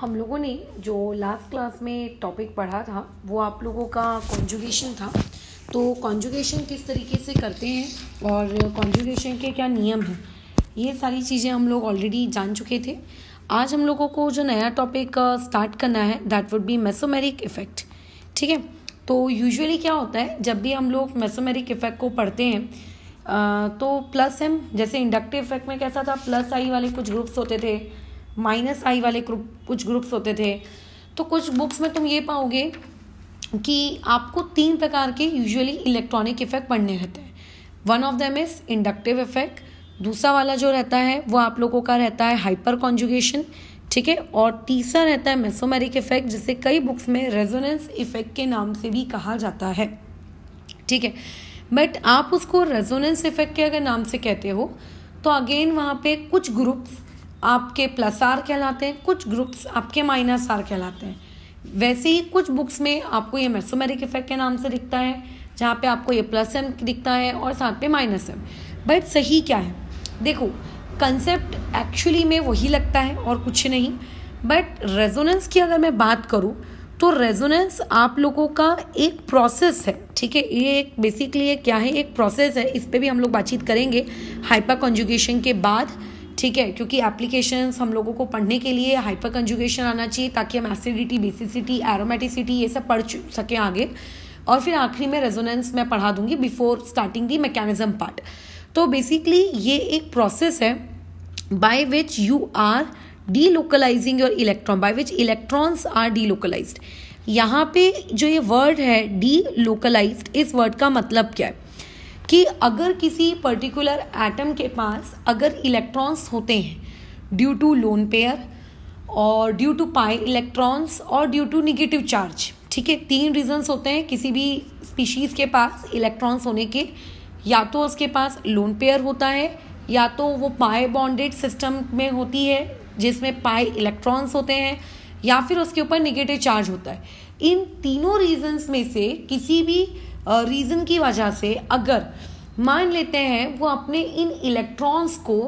हम लोगों ने जो लास्ट क्लास में टॉपिक पढ़ा था वो आप लोगों का कॉन्जुगेशन था तो कॉन्जुगेशन किस तरीके से करते हैं और कॉन्जुगेशन के क्या नियम हैं ये सारी चीज़ें हम लोग ऑलरेडी जान चुके थे आज हम लोगों को जो नया टॉपिक स्टार्ट uh, करना है that would be mesomeric effect ठीक है तो यूजुअली क्या होता है जब भी हम लोग मेसोमेरिक इफ़ेक्ट को पढ़ते हैं uh, तो प्लस एम जैसे इंडक्टिव इफेक्ट में कैसा था प्लस आई वाले कुछ ग्रुप्स होते थे माइनस आई वाले ग्रुप कुछ ग्रुप्स होते थे तो कुछ बुक्स में तुम ये पाओगे कि आपको तीन प्रकार के यूजुअली इलेक्ट्रॉनिक इफेक्ट पढ़ने रहते हैं one of them is inductive effect दूसरा वाला जो रहता है वो आप लोगों का रहता है हाइपर कॉन्जुगेशन ठीक है और तीसरा रहता है मेसोमेरिक इफेक्ट जिसे कई बुक्स में रेजोनेंस इफेक्ट के नाम से भी कहा जाता है ठीक है बट आप उसको रेजोनेंस इफेक्ट के अगर नाम से कहते हो तो अगेन वहाँ पे कुछ ग्रुप्स आपके प्लस आर कहलाते हैं कुछ ग्रुप्स आपके माइनस आर कहलाते हैं वैसे ही कुछ बुक्स में आपको ये मेसोमेरिक इफेक्ट के नाम से दिखता है जहाँ पे आपको ये प्लस एम दिखता है और साथ पे माइनस एम बट सही क्या है देखो कंसेप्ट एक्चुअली में वही लगता है और कुछ नहीं बट रेजोनेंस की अगर मैं बात करूँ तो रेजोनेंस आप लोगों का एक प्रोसेस है ठीक है ये एक बेसिकली ये क्या है एक प्रोसेस है इस पर भी हम लोग बातचीत करेंगे हाइपर कॉन्जुगेशन के बाद ठीक है क्योंकि एप्लीकेशंस हम लोगों को पढ़ने के लिए हाइपर कंजुगेशन आना चाहिए ताकि हम एसिडिटी बेसिसिटी एरोमेटिसिटी ये सब पढ़ सकें आगे और फिर आखिरी में रेजोनेंस मैं पढ़ा दूंगी before starting the mechanism part तो बेसिकली ये एक प्रोसेस है by which you are delocalising your electron by which electrons are delocalised यहाँ पे जो ये वर्ड है डी लोकलाइज इस वर्ड का मतलब क्या है कि अगर किसी पर्टिकुलर एटम के पास अगर इलेक्ट्रॉन्स होते हैं ड्यू टू लोन पेयर और ड्यू टू पाई इलेक्ट्रॉन्स और ड्यू टू निगेटिव चार्ज ठीक है तीन रीजंस होते हैं किसी भी स्पीशीज़ के पास इलेक्ट्रॉन्स होने के या तो उसके पास लोन पेयर होता है या तो वो पाए बॉन्डेड सिस्टम में होती है जिसमें पाए इलेक्ट्रॉन्स होते हैं या फिर उसके ऊपर निगेटिव चार्ज होता है इन तीनों रीजंस में से किसी भी रीज़न की वजह से अगर मान लेते हैं वो अपने इन इलेक्ट्रॉन्स को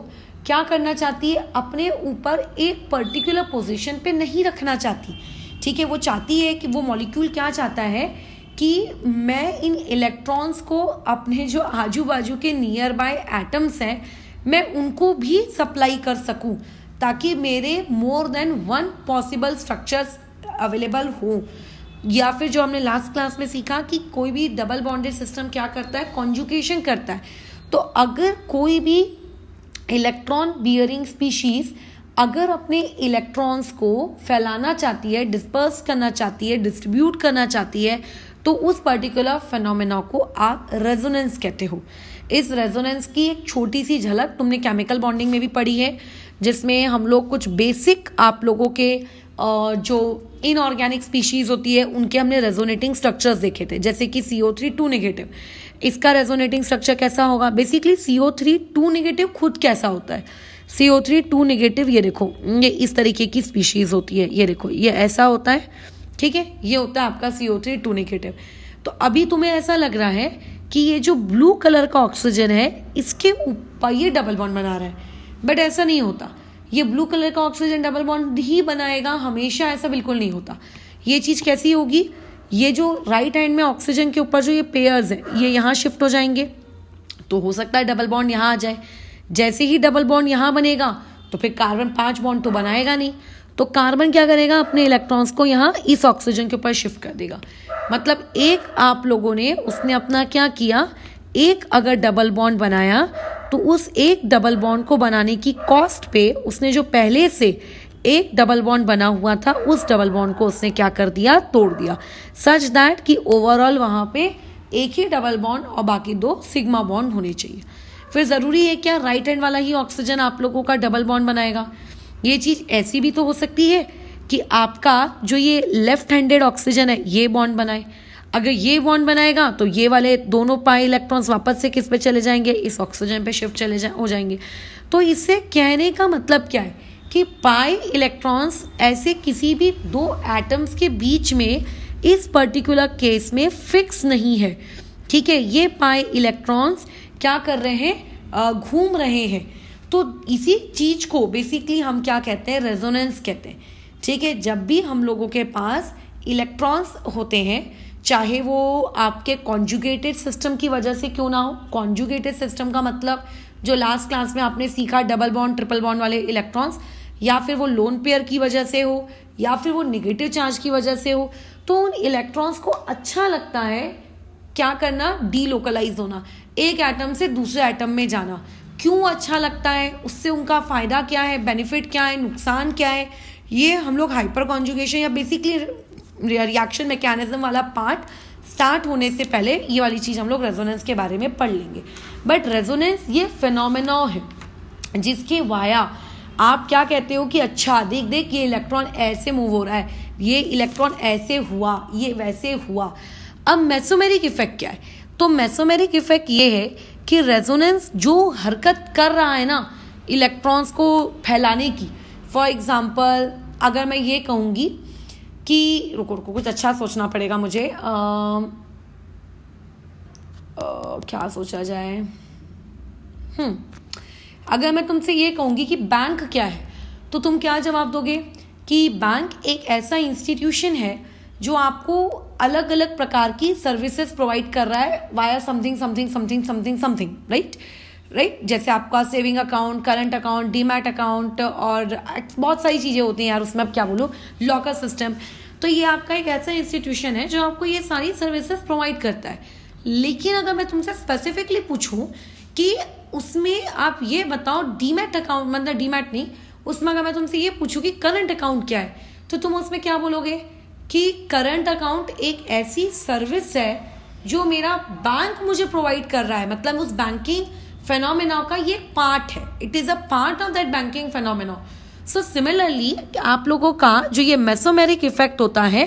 क्या करना चाहती है अपने ऊपर एक पर्टिकुलर पोजीशन पे नहीं रखना चाहती ठीक है वो चाहती है कि वो मॉलिक्यूल क्या चाहता है कि मैं इन इलेक्ट्रॉन्स को अपने जो आजू बाजू के नियर बाय एटम्स हैं मैं उनको भी सप्लाई कर सकूं ताकि मेरे more than one possible structures available हों या फिर जो हमने लास्ट क्लास में सीखा कि कोई भी डबल बॉन्डेड सिस्टम क्या करता है कॉन्जुकेशन करता है तो अगर कोई भी इलेक्ट्रॉन बियरिंग स्पीशीज़ अगर अपने इलेक्ट्रॉन्स को फैलाना चाहती है डिस्पर्स करना चाहती है डिस्ट्रीब्यूट करना चाहती है तो उस पर्टिकुलर फेनोमेना को आप रेजोनेंस कहते हो इस रेजोनेंस की एक छोटी सी झलक तुमने केमिकल बॉन्डिंग में भी पढ़ी है जिसमें हम लोग कुछ बेसिक आप लोगों के जो इनऑर्गेनिक स्पीशीज़ होती है उनके हमने रेजोनेटिंग स्ट्रक्चर्स देखे थे जैसे कि C O three two negative इसका रेजोनेटिंग स्ट्रक्चर कैसा होगा basically C O three two negative खुद कैसा होता है C O three two negative ये देखो ये इस तरीके की स्पीशीज़ होती है ये देखो ये ऐसा होता है ठीक है ये होता है आपका C O three two negative तो अभी तुम्हें ऐसा लग रहा है कि ये जो ब्लू कलर का ऑक्सीजन है इसके ऊपर ये डबल बॉन्ड बना रहा है बट ऐसा नहीं होता ये ब्लू कलर का ऑक्सीजन डबल बॉन्ड ही बनाएगा हमेशा ऐसा बिल्कुल नहीं होता ये चीज़ कैसी होगी ये जो राइट हैंड में ऑक्सीजन के ऊपर जो ये पेयर्स हैं ये यहाँ शिफ्ट हो जाएंगे तो हो सकता है डबल बॉन्ड यहाँ आ जाए जैसे ही डबल बॉन्ड यहाँ बनेगा तो फिर कार्बन पांच बॉन्ड तो बनाएगा नहीं तो कार्बन क्या करेगा अपने इलेक्ट्रॉन्स को यहाँ इस ऑक्सीजन के ऊपर शिफ्ट कर देगा मतलब एक आप लोगों ने उसने अपना क्या किया एक अगर डबल बॉन्ड बनाया तो उस एक डबल बॉन्ड को बनाने की कॉस्ट पे उसने जो पहले से एक डबल बॉन्ड बना हुआ था उस डबल बॉन्ड को उसने क्या कर दिया तोड़ दिया सच दैट कि ओवरऑल वहाँ पे एक ही डबल बॉन्ड और बाकी दो सिग्मा बॉन्ड होने चाहिए फिर ज़रूरी है क्या राइट हैंड वाला ही ऑक्सीजन आप लोगों का डबल बॉन्ड बनाएगा ये चीज़ ऐसी भी तो हो सकती है कि आपका जो ये लेफ्ट हैंडेड ऑक्सीजन है ये बॉन्ड बनाए अगर ये बॉन्ड बनाएगा तो ये वाले दोनों पाई इलेक्ट्रॉन्स वापस से किस पे चले जाएंगे इस ऑक्सीजन पे शिफ्ट चले जा हो जाएंगे तो इससे कहने का मतलब क्या है कि पाई इलेक्ट्रॉन्स ऐसे किसी भी दो एटम्स के बीच में इस पर्टिकुलर केस में फिक्स नहीं है ठीक है ये पाई इलेक्ट्रॉन्स क्या कर रहे हैं घूम रहे हैं तो इसी चीज को बेसिकली हम क्या कहते हैं रेजोनेंस कहते हैं ठीक है जब भी हम लोगों के पास इलेक्ट्रॉन्स होते हैं चाहे वो आपके कॉन्जुगेटेड सिस्टम की वजह से क्यों ना हो कॉन्जुगेटेड सिस्टम का मतलब जो लास्ट क्लास में आपने सीखा डबल बॉन्ड ट्रिपल बॉन्ड वाले इलेक्ट्रॉन्स या फिर वो लोन पेयर की वजह से हो या फिर वो निगेटिव चार्ज की वजह से हो तो उन इलेक्ट्रॉन्स को अच्छा लगता है क्या करना डीलोकलाइज होना एक एटम से दूसरे एटम में जाना क्यों अच्छा लगता है उससे उनका फ़ायदा क्या है बेनिफिट क्या है नुकसान क्या है ये हम लोग हाइपर कॉन्जुगेशन या बेसिकली रिएक्शन मैकेनिज्म वाला पार्ट स्टार्ट होने से पहले ये वाली चीज़ हम लोग रेजोनेंस के बारे में पढ़ लेंगे बट रेजोनेंस ये फिनोमिना है जिसके वाया आप क्या कहते हो कि अच्छा देख देख ये इलेक्ट्रॉन ऐसे मूव हो रहा है ये इलेक्ट्रॉन ऐसे हुआ ये वैसे हुआ अब मैसोमेरिक इफेक्ट क्या है तो मैसोमेरिक इफेक्ट ये है कि रेजोनेंस जो हरकत कर रहा है ना इलेक्ट्रॉन्स को फैलाने की फॉर एग्जाम्पल अगर मैं ये कहूँगी कि रुको रुको कुछ अच्छा सोचना पड़ेगा मुझे आ, आ, क्या सोचा जाए हम्म, अगर मैं तुमसे ये कहूँगी कि बैंक क्या है तो तुम क्या जवाब दोगे कि बैंक एक ऐसा इंस्टीट्यूशन है जो आपको अलग अलग प्रकार की सर्विसेज प्रोवाइड कर रहा है via something something something something something right right जैसे आपका saving account current account demat account और बहुत सारी चीज़ें होती हैं यार उसमें अब क्या बोलूँ लॉकर सिस्टम तो ये आपका एक ऐसा इंस्टीट्यूशन है जो आपको ये सारी सर्विसेज प्रोवाइड करता है लेकिन अगर मैं तुमसे स्पेसिफिकली पूछूं कि उसमें आप ये बताओ डीमैट अकाउंट मतलब डीमैट नहीं उसमें अगर मैं तुमसे ये पूछूं कि करंट अकाउंट क्या है तो तुम उसमें क्या बोलोगे कि करंट अकाउंट एक ऐसी सर्विस है जो मेरा बैंक मुझे प्रोवाइड कर रहा है मतलब उस बैंकिंग फेनोमिना का ये पार्ट है it is a part of that banking phenomena so so, similarly आप लोगों का जो ये मेसोमेरिक इफेक्ट होता है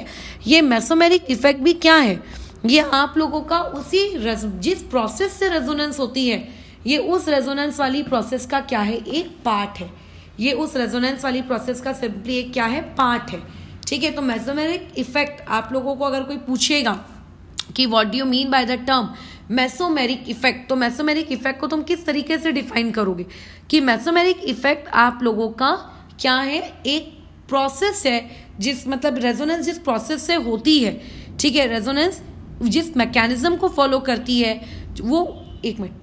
ये मेसोमेरिक इफेक्ट भी क्या है ये आप लोगों का उसी जिस प्रोसेस से रेजोनेंस होती है ये उस रेजोनेंस वाली प्रोसेस का क्या है एक पार्ट है ये उस रेजोनेंस वाली प्रोसेस का सिंपली एक क्या है पार्ट है ठीक है तो मेसोमेरिक इफेक्ट आप लोगों को अगर कोई पूछेगा कि what do you mean by the term mesomeric effect तो मैसोमेरिक इफेक्ट को तुम किस तरीके से डिफाइन करोगे कि मैसोमेरिक इफेक्ट आप लोगों का क्या है एक प्रोसेस है जिस मतलब रेजोनेंस जिस प्रोसेस से होती है ठीक है रेजोनेंस जिस मैकेनिज्म को फॉलो करती है वो एक मिनट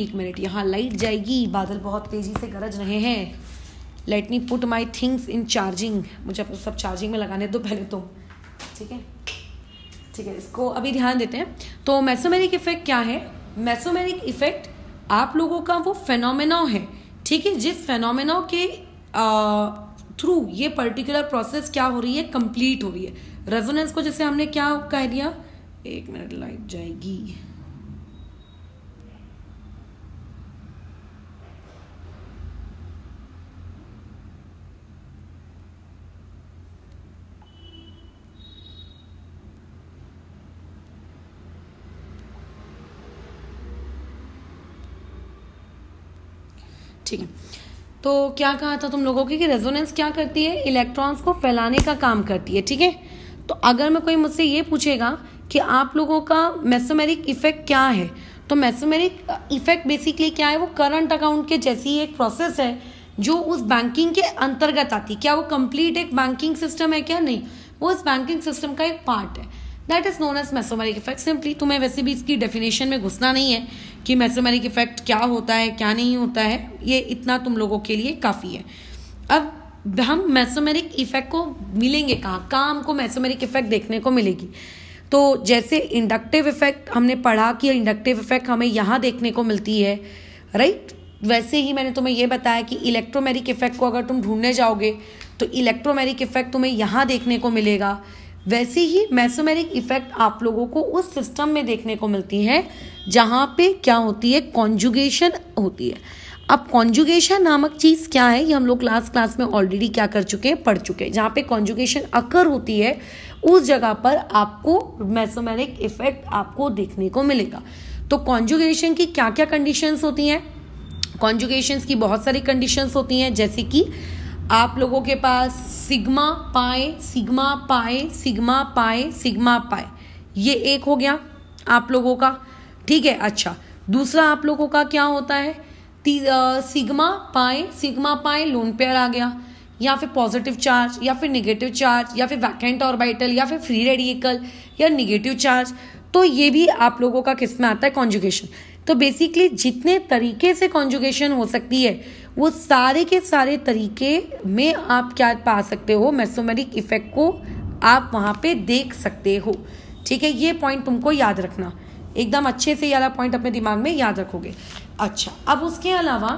एक मिनट यहाँ लाइट जाएगी बादल बहुत तेज़ी से गरज रहे हैं let me put my things in charging मुझे अपने सब चार्जिंग में लगाने दो पहले तो ठीक है ठीक है इसको अभी ध्यान देते हैं तो मैसोमेरिक इफ़ेक्ट क्या है मैसोमेरिक इफ़ेक्ट आप लोगों का वो फेनोमेना है ठीक है जिस फेनोमेना के थ्रू ये पर्टिकुलर प्रोसेस क्या हो रही है कंप्लीट हो रही है रेजोनेंस को जैसे हमने क्या कह दिया एक मिनट लाइट जाएगी ठीक है तो क्या कहा था तुम लोगों की कि रेजोनेंस क्या करती है इलेक्ट्रॉन्स को फैलाने का काम करती है ठीक है तो अगर मैं कोई मुझसे ये पूछेगा कि आप लोगों का मैसोमेरिक इफेक्ट क्या है तो मैसोमेरिक इफेक्ट बेसिकली क्या है वो करंट अकाउंट के जैसी एक प्रोसेस है जो उस बैंकिंग के अंतर्गत आती है क्या वो कंप्लीट एक बैंकिंग सिस्टम है क्या नहीं वो इस बैंकिंग सिस्टम का एक पार्ट है that is known as mesomeric effect simply तुम्हें वैसे भी इसकी डेफिनेशन में घुसना नहीं है कि मैसोमेरिक इफेक्ट क्या होता है क्या नहीं होता है ये इतना तुम लोगों के लिए काफ़ी है अब हम मैसोमेरिक इफेक्ट को मिलेंगे कहाँ कहाँ हमको मैसोमेरिक इफेक्ट देखने को मिलेगी तो जैसे इंडक्टिव इफेक्ट हमने पढ़ा कि इंडक्टिव इफेक्ट हमें यहाँ देखने को मिलती है राइट वैसे ही मैंने तुम्हें यह बताया कि इलेक्ट्रोमेरिक इफेक्ट को अगर तुम ढूंढने जाओगे तो इलेक्ट्रोमेरिक इफेक्ट तुम्हें यहाँ देखने को मिलेगा वैसे ही मैसोमेरिक इफेक्ट आप लोगों को उस सिस्टम में देखने को मिलती है जहाँ पे क्या होती है कॉन्जुगेशन होती है अब कॉन्जुगेशन नामक चीज़ क्या है ये हम लोग लास्ट क्लास में ऑलरेडी क्या कर चुके हैं पढ़ चुके हैं जहाँ पे कॉन्जुगेशन अकर होती है उस जगह पर आपको मैसोमेरिक इफेक्ट आपको देखने को मिलेगा तो कॉन्जुगेशन की क्या क्या कंडीशंस होती हैं कॉन्जुगेशंस की बहुत सारी कंडीशंस होती हैं जैसे कि आप लोगों के पास sigma pi sigma pi sigma pi sigma pi ये एक हो गया आप लोगों का ठीक है अच्छा दूसरा आप लोगों का क्या होता है सिग्मा पाए सिग्मा पाए लोन पेयर आ गया या फिर पॉजिटिव चार्ज या फिर नेगेटिव चार्ज या फिर वैकेंट ऑर्बिटल या फिर फ्री रेडिकल या नेगेटिव चार्ज तो ये भी आप लोगों का किस में आता है कॉन्जुगेशन तो बेसिकली जितने तरीके से कॉन्जुगेशन हो सकती है वो सारे के सारे तरीके में आप क्या पा सकते हो मेसोमेरिक इफेक्ट को आप वहाँ पे देख सकते हो ठीक है ये पॉइंट तुमको याद रखना एकदम अच्छे से यारा पॉइंट अपने दिमाग में याद रखोगे अच्छा अब उसके अलावा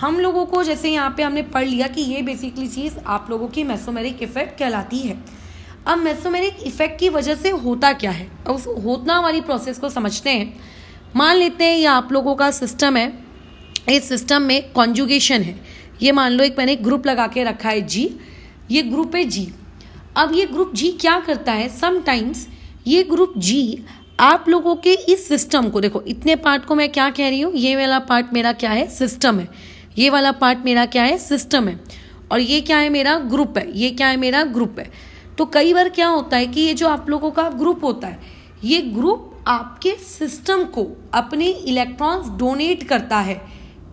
हम लोगों को जैसे यहाँ पे हमने पढ़ लिया कि ये बेसिकली चीज़ आप लोगों की मेसोमेरिक इफेक्ट कहलाती है अब मेसोमेरिक इफेक्ट की वजह से होता क्या है अब उस होना वाली प्रोसेस को समझते हैं मान लेते हैं ये आप लोगों का सिस्टम है इस सिस्टम में कॉन्जुगेशन है ये मान लो एक मैंने ग्रुप लगा के रखा है जी ये ग्रुप है जी अब ये ग्रुप जी क्या करता है समटाइम्स ये ग्रुप जी आप लोगों के इस सिस्टम को देखो इतने पार्ट को मैं क्या कह रही हूँ ये वाला पार्ट मेरा क्या है सिस्टम है ये वाला पार्ट मेरा क्या है सिस्टम है और ये क्या है मेरा ग्रुप है ये क्या है मेरा ग्रुप है तो कई बार क्या होता है कि ये जो आप लोगों का ग्रुप होता है ये ग्रुप आपके सिस्टम को अपने इलेक्ट्रॉन्स डोनेट करता है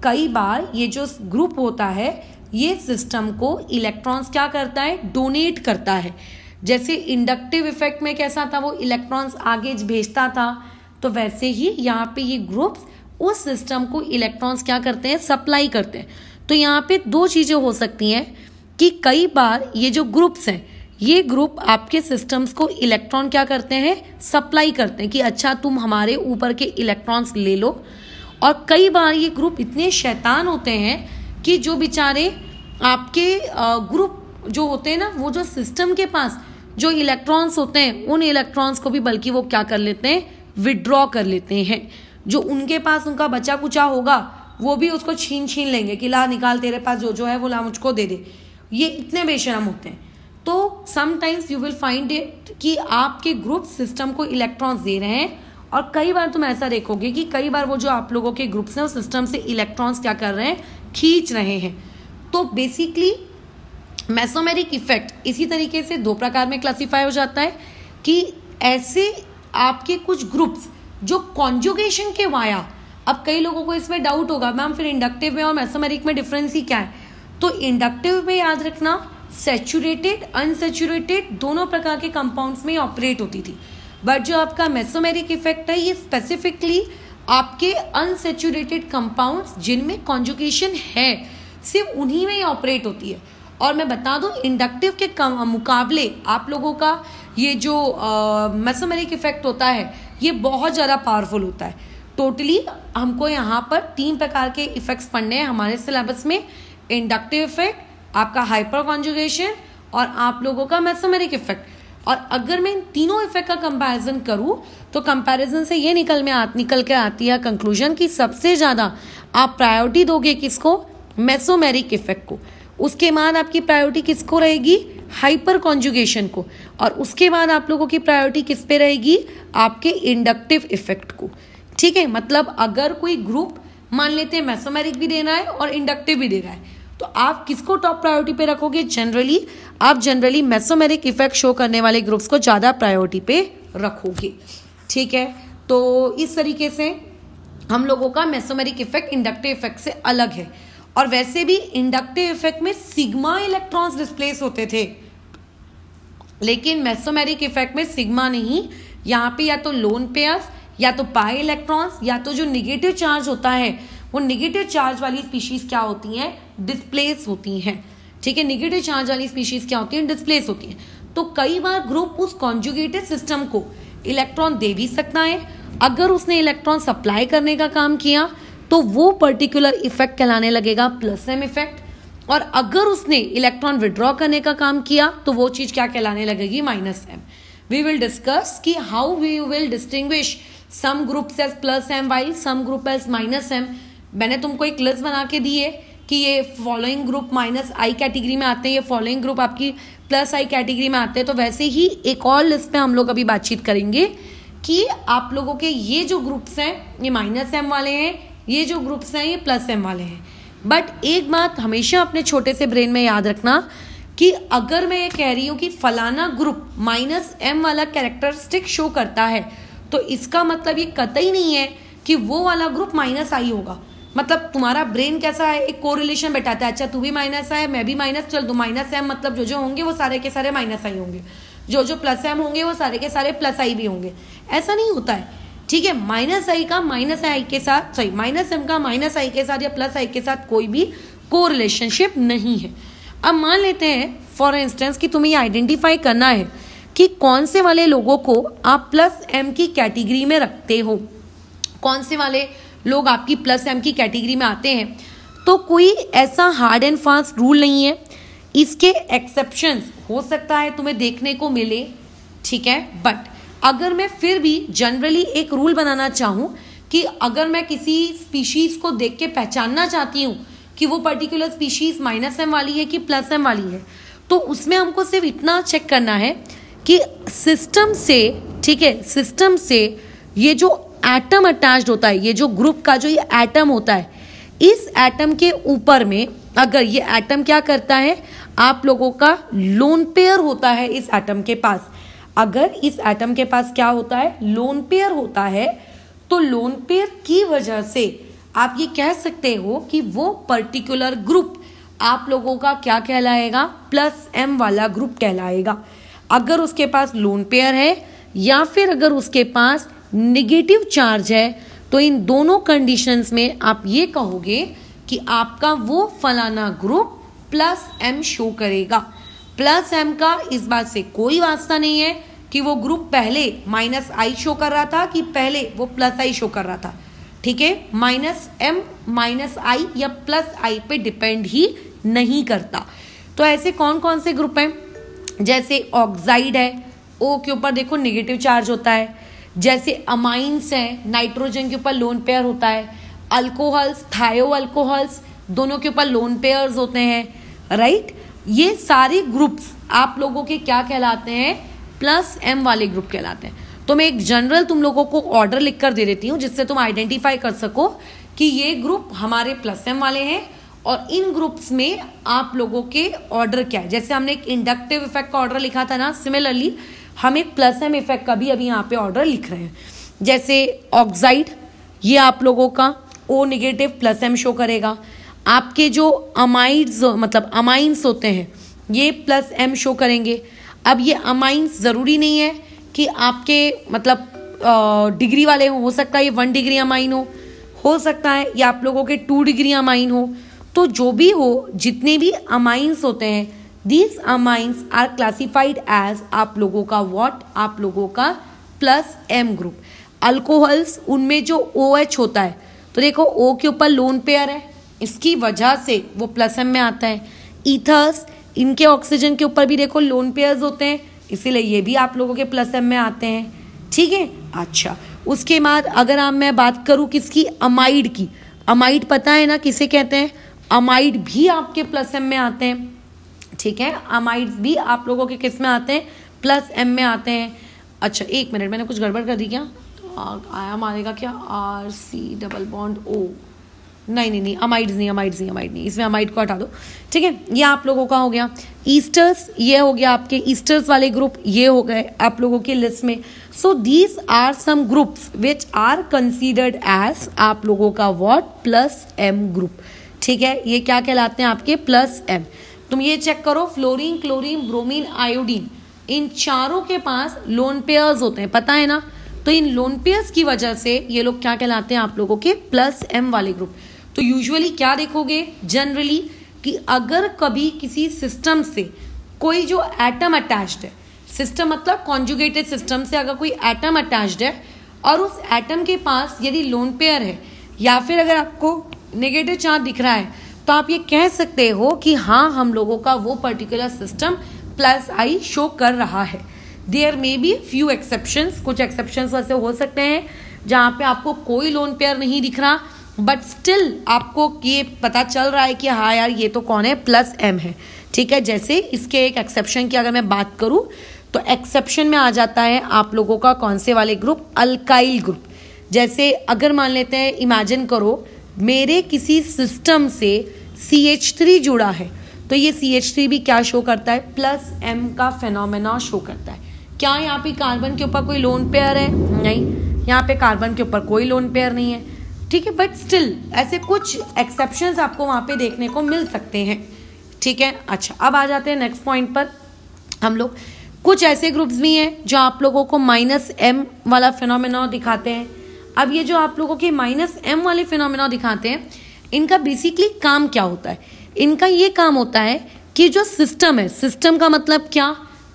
कई बार ये जो ग्रुप होता है ये सिस्टम को इलेक्ट्रॉन्स क्या करता है डोनेट करता है जैसे इंडक्टिव इफेक्ट में कैसा था वो इलेक्ट्रॉन्स आगे भेजता था तो वैसे ही यहाँ पे ये ग्रुप्स उस सिस्टम को इलेक्ट्रॉन्स क्या करते हैं सप्लाई करते हैं तो यहाँ पे दो चीज़ें हो सकती हैं कि कई बार ये जो ग्रुप्स हैं ये ग्रुप आपके सिस्टम्स को इलेक्ट्रॉन क्या करते हैं सप्लाई करते हैं कि अच्छा तुम हमारे ऊपर के इलेक्ट्रॉन्स ले लो और कई बार ये ग्रुप इतने शैतान होते हैं कि जो बेचारे आपके ग्रुप जो होते हैं ना वो जो सिस्टम के पास जो इलेक्ट्रॉन्स होते हैं उन इलेक्ट्रॉन्स को भी बल्कि वो क्या कर लेते हैं विड्रॉ कर लेते हैं जो उनके पास उनका बचा कुचा होगा वो भी उसको छीन छीन लेंगे कि ला निकाल तेरे पास जो जो है वो ला मुझको दे दे ये इतने बेशरम होते हैं तो sometimes you will find it कि आपके ग्रुप सिस्टम को इलेक्ट्रॉन्स दे रहे हैं और कई बार तुम ऐसा देखोगे कि कई बार वो जो आप लोगों के ग्रुप्स हैं सिस्टम से इलेक्ट्रॉन्स क्या कर रहे हैं खींच रहे हैं तो बेसिकली मैसोमेरिक इफेक्ट इसी तरीके से दो प्रकार में क्लासीफाई हो जाता है कि ऐसे आपके कुछ ग्रुप्स जो कॉन्जुगेशन के वाया अब कई लोगों को इसमें डाउट होगा मैम फिर इंडक्टिव में और मैसोमेरिक में डिफरेंस ही क्या है तो इंडक्टिव में याद रखना सेचुरेटेड अनसेचुरेटेड दोनों प्रकार के कंपाउंड्स में ऑपरेट होती थी बट जो आपका मेसोमेरिक इफेक्ट है ये स्पेसिफिकली आपके अनसेचुरेटेड कंपाउंड्स जिनमें कॉन्जुकेशन है सिर्फ उन्हीं में ही ऑपरेट होती है और मैं बता दूं इंडक्टिव के मुकाबले आप लोगों का ये जो मेसोमेरिक इफेक्ट होता है ये बहुत ज़्यादा पावरफुल होता है टोटली हमको यहाँ पर तीन प्रकार के इफेक्ट्स पढ़ने हैं हमारे सिलेबस में इंडक्टिव इफेक्ट आपका हाइपर कॉन्जुगेशन और आप लोगों का मेसोमेरिक इफेक्ट और अगर मैं इन तीनों इफेक्ट का कंपैरिजन करूं तो कंपैरिजन से ये निकल में आ, निकल के आती है कंक्लूजन कि सबसे ज़्यादा आप प्रायोरिटी दोगे किसको मेसोमेरिक इफेक्ट को उसके बाद आपकी प्रायोरिटी किसको रहेगी हाइपर कॉन्जुगेशन को और उसके बाद आप लोगों की प्रायोरिटी किस पे रहेगी आपके इंडक्टिव इफेक्ट को ठीक है मतलब अगर कोई ग्रुप मान लेते हैं मैसोमेरिक भी देना है और इंडक्टिव भी दे रहा है तो आप किसको टॉप प्रायोरिटी पे रखोगे जनरली आप जनरली मेसोमेरिक इफेक्ट शो करने वाले ग्रुप्स को ज़्यादा प्रायोरिटी पे रखोगे ठीक है तो इस तरीके से हम लोगों का मेसोमेरिक इफेक्ट इंडक्टिव इफेक्ट से अलग है और वैसे भी इंडक्टिव इफेक्ट में सिग्मा इलेक्ट्रॉन्स डिस्प्लेस होते थे लेकिन मेसोमेरिक इफेक्ट में सिग्मा नहीं यहाँ पे या तो लोन पेयर्स या तो पाई इलेक्ट्रॉन्स या तो जो निगेटिव चार्ज होता है वो निगेटिव चार्ज वाली स्पीशीज क्या होती हैं डिस्प्लेस होती हैं ठीक है निगेटिव चार्ज वाली स्पीशीज क्या होती हैं डिस्प्लेस होती हैं तो कई बार ग्रुप उस कॉन्जुगेटेड सिस्टम को इलेक्ट्रॉन दे भी सकता है अगर उसने इलेक्ट्रॉन सप्लाई करने का काम किया तो वो पर्टिकुलर इफेक्ट कहलाने लगेगा प्लस एम इफेक्ट और अगर उसने इलेक्ट्रॉन विड्रॉ करने का काम किया तो वो चीज क्या कहलाने लगेगी minus M we will discuss कि how we will distinguish some groups as plus M while some group as minus M मैंने तुमको एक लिस्ट बना के दी है कि ये following group minus I category में आते हैं ये फॉलोइंग ग्रुप आपकी प्लस आई कैटेगरी में आते हैं तो वैसे ही एक और लिस्ट पे हम लोग अभी बातचीत करेंगे कि आप लोगों के ये जो ग्रुप्स हैं ये माइनस एम वाले हैं ये जो ग्रुप्स हैं ये प्लस एम वाले हैं बट एक बात हमेशा अपने छोटे से ब्रेन में याद रखना कि अगर मैं ये कह रही हूँ कि फलाना ग्रुप माइनस एम वाला कैरेक्टरिस्टिक शो करता है तो इसका मतलब ये कतई नहीं है कि वो वाला ग्रुप माइनस आई होगा मतलब तुम्हारा ब्रेन कैसा है एक कोरिलेशन बैठाता है अच्छा तू भी माइनस है मैं भी माइनस चल तू माइनस एम मतलब जो जो होंगे वो सारे के सारे माइनस आई होंगे जो जो प्लस एम होंगे वो सारे के सारे प्लस आई भी होंगे ऐसा नहीं होता है ठीक है माइनस आई का माइनस आई के साथ सॉरी माइनस एम का माइनस आई के साथ या प्लस आई के साथ कोई भी को रिलेशनशिप नहीं है अब मान लेते हैं फॉर इंस्टेंस कि तुम्हें आइडेंटिफाई करना है कि कौन से वाले लोगों को आप प्लस एम की कैटेगरी में रखते हो कौन से वाले लोग आपकी प्लस एम की कैटेगरी में आते हैं तो कोई ऐसा हार्ड एंड फास्ट रूल नहीं है इसके एक्सेप्शंस हो सकता है तुम्हें देखने को मिले ठीक है बट अगर मैं फिर भी जनरली एक रूल बनाना चाहूँ कि अगर मैं किसी स्पीशीज़ को देख के पहचानना चाहती हूँ कि वो पर्टिकुलर स्पीशीज़ माइनस एम वाली है कि प्लस एम वाली है तो उसमें हमको सिर्फ इतना चेक करना है कि सिस्टम से ठीक है सिस्टम से ये जो एटम अटैच होता है ये जो ग्रुप का जो ये एटम होता है इस एटम के ऊपर में अगर ये एटम क्या करता है आप लोगों का लोन पेयर होता है इस एटम के पास अगर इस एटम के पास क्या होता है लोन पेयर होता है तो लोन पेयर की वजह से आप ये कह सकते हो कि वो पर्टिकुलर ग्रुप आप लोगों का क्या कहलाएगा प्लस एम वाला ग्रुप कहलाएगा अगर उसके पास लोन पेयर है या फिर अगर उसके पास निगेटिव चार्ज है तो इन दोनों कंडीशंस में आप ये कहोगे कि आपका वो फलाना ग्रुप प्लस एम शो करेगा प्लस एम का इस बात से कोई वास्ता नहीं है कि वो ग्रुप पहले माइनस आई शो कर रहा था कि पहले वो प्लस आई शो कर रहा था ठीक है माइनस एम माइनस आई या प्लस आई पे डिपेंड ही नहीं करता तो ऐसे कौन कौन से ग्रुप हैं जैसे ऑक्साइड है ओ के ऊपर देखो निगेटिव चार्ज होता है जैसे अमाइंस हैं नाइट्रोजन के ऊपर लोन पेयर होता है अल्कोहल्स थायो अल्कोहल्स दोनों के ऊपर लोन पेयर्स होते हैं राइट ये सारे ग्रुप्स आप लोगों के क्या कहलाते हैं प्लस एम वाले ग्रुप कहलाते हैं तो मैं एक जनरल तुम लोगों को ऑर्डर लिख कर दे देती हूँ जिससे तुम आइडेंटिफाई कर सको कि ये ग्रुप हमारे प्लस एम वाले हैं और इन ग्रुप्स में आप लोगों के ऑर्डर क्या है जैसे हमने एक इंडक्टिव इफेक्ट का ऑर्डर लिखा था ना सिमिलरली हम एक प्लस एम इफेक्ट का भी अभी यहाँ पे ऑर्डर लिख रहे हैं जैसे ऑक्साइड ये आप लोगों का O negative plus M show करेगा आपके जो अमाइड्स मतलब अमाइंस होते हैं ये प्लस एम शो करेंगे अब ये अमाइंस ज़रूरी नहीं है कि आपके मतलब डिग्री वाले हो हो सकता है ये वन डिग्री अमाइन हो हो सकता है ये आप लोगों के टू डिग्री अमाइन हो तो जो भी हो जितने भी अमाइंस होते हैं these amines are classified as आप लोगों का वॉट आप लोगों का प्लस एम ग्रुप अल्कोहल्स उनमें जो ओ OH एच होता है तो देखो ओ के ऊपर लोन पेयर है इसकी वजह से वो प्लस एम में आता है ईथर्स इनके ऑक्सीजन के ऊपर भी देखो लोन पेयर्स होते हैं इसीलिए ये भी आप लोगों के प्लस एम में आते हैं ठीक है अच्छा उसके बाद अगर आप मैं बात करूँ किसकी अमाइड की अमाइड पता है ना किसे कहते हैं अमाइड भी आपके प्लस एम में आते हैं ठीक है अमाइड्स भी आप लोगों के किस में आते हैं प्लस एम में आते हैं अच्छा एक मिनट मैंने कुछ गड़बड़ कर दी क्या तो आया मारेगा क्या R C double bond O नहीं नहीं नहीं अमाइड्स नहीं अमाइड्स नहीं अमाइड नहीं इसमें अमाइड को हटा दो ठीक है ये आप लोगों का हो गया ईस्टर्स ये हो गया आपके ईस्टर्स वाले ग्रुप ये हो गए आप लोगों की लिस्ट में so these are some groups which are considered as आप लोगों का वॉट प्लस एम ग्रुप ठीक है ये क्या कहलाते हैं आपके प्लस एम तुम ये चेक करो फ्लोरीन क्लोरीन ब्रोमीन आयोडीन इन चारों के पास लोन पेयर्स होते हैं पता है ना तो इन लोन पेयर्स की वजह से ये लोग क्या कहलाते हैं आप लोगों के प्लस एम वाले ग्रुप तो यूजुअली क्या देखोगे जनरली कि अगर कभी किसी सिस्टम से कोई जो एटम अटैच्ड है सिस्टम मतलब कॉन्जुगेटेड सिस्टम से अगर कोई एटम अटैच्ड है और उस एटम के पास यदि लोन पेयर है या फिर अगर आपको नेगेटिव चार्ज दिख रहा है तो आप ये कह सकते हो कि हाँ हम लोगों का वो particular system plus I show कर रहा है there may be few exception कुछ एक्सेप्शन ऐसे हो सकते हैं जहाँ पे आपको कोई लोन पेयर नहीं दिख रहा बट स्टिल आपको ये पता चल रहा है कि हाँ यार ये तो कौन है प्लस एम है ठीक है जैसे इसके एक एक्सेप्शन की अगर मैं बात करूँ तो एक्सेप्शन में आ जाता है आप लोगों का कौन से वाले ग्रुप अल्काइल ग्रुप जैसे अगर मान लेते हैं इमेजिन करो मेरे किसी सिस्टम से सी एच थ्री जुड़ा है तो ये सी एच थ्री भी क्या शो करता है प्लस एम का फेनोमेना शो करता है क्या यहाँ पे कार्बन के ऊपर कोई लोन पेयर है नहीं यहाँ पे कार्बन के ऊपर कोई लोन पेयर नहीं है ठीक है बट स्टिल ऐसे कुछ एक्सेप्शन आपको वहाँ पे देखने को मिल सकते हैं ठीक है अच्छा अब आ जाते हैं नेक्स्ट पॉइंट पर हम लोग कुछ ऐसे ग्रुप्स भी हैं जो आप लोगों को माइनस एम वाला फिनोमिना दिखाते हैं अब ये जो आप लोगों के माइनस एम वाले फिनोमिना दिखाते हैं इनका बेसिकली काम क्या होता है इनका ये काम होता है कि जो सिस्टम है सिस्टम का मतलब क्या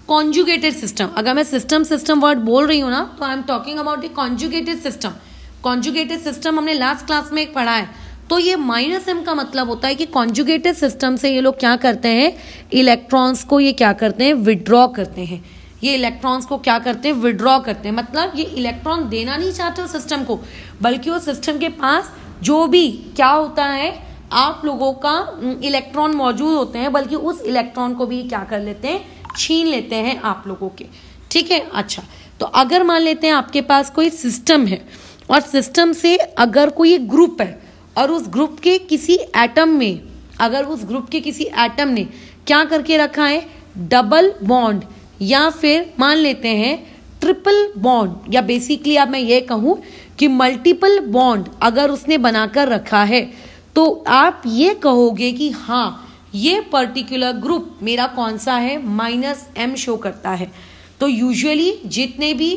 कॉन्जुगेटेड सिस्टम अगर मैं सिस्टम सिस्टम वर्ड बोल रही हूँ ना तो I am talking about a conjugated system conjugated system हमने लास्ट क्लास में एक पढ़ा है तो ये माइनस एम का मतलब होता है कि कॉन्जुगेटेड सिस्टम से ये लोग क्या करते हैं इलेक्ट्रॉन्स को ये क्या करते हैं विड्रॉ करते हैं ये इलेक्ट्रॉन्स को क्या करते हैं विड्रॉ करते हैं मतलब ये इलेक्ट्रॉन देना नहीं चाहते उस सिस्टम को बल्कि उस सिस्टम के पास जो भी क्या होता है आप लोगों का इलेक्ट्रॉन मौजूद होते हैं बल्कि उस इलेक्ट्रॉन को भी क्या कर लेते हैं छीन लेते हैं आप लोगों के ठीक है अच्छा तो अगर मान लेते हैं आपके पास कोई सिस्टम है और सिस्टम से अगर कोई ग्रुप है और उस ग्रुप के किसी एटम में अगर उस ग्रुप के किसी एटम ने क्या करके रखा है डबल बॉन्ड या फिर मान लेते हैं ट्रिपल बॉन्ड या बेसिकली अब मैं ये कहूँ कि मल्टीपल बॉन्ड अगर उसने बनाकर रखा है तो आप ये कहोगे कि हाँ ये पर्टिकुलर ग्रुप मेरा कौन सा है माइनस एम शो करता है तो यूजुअली जितने भी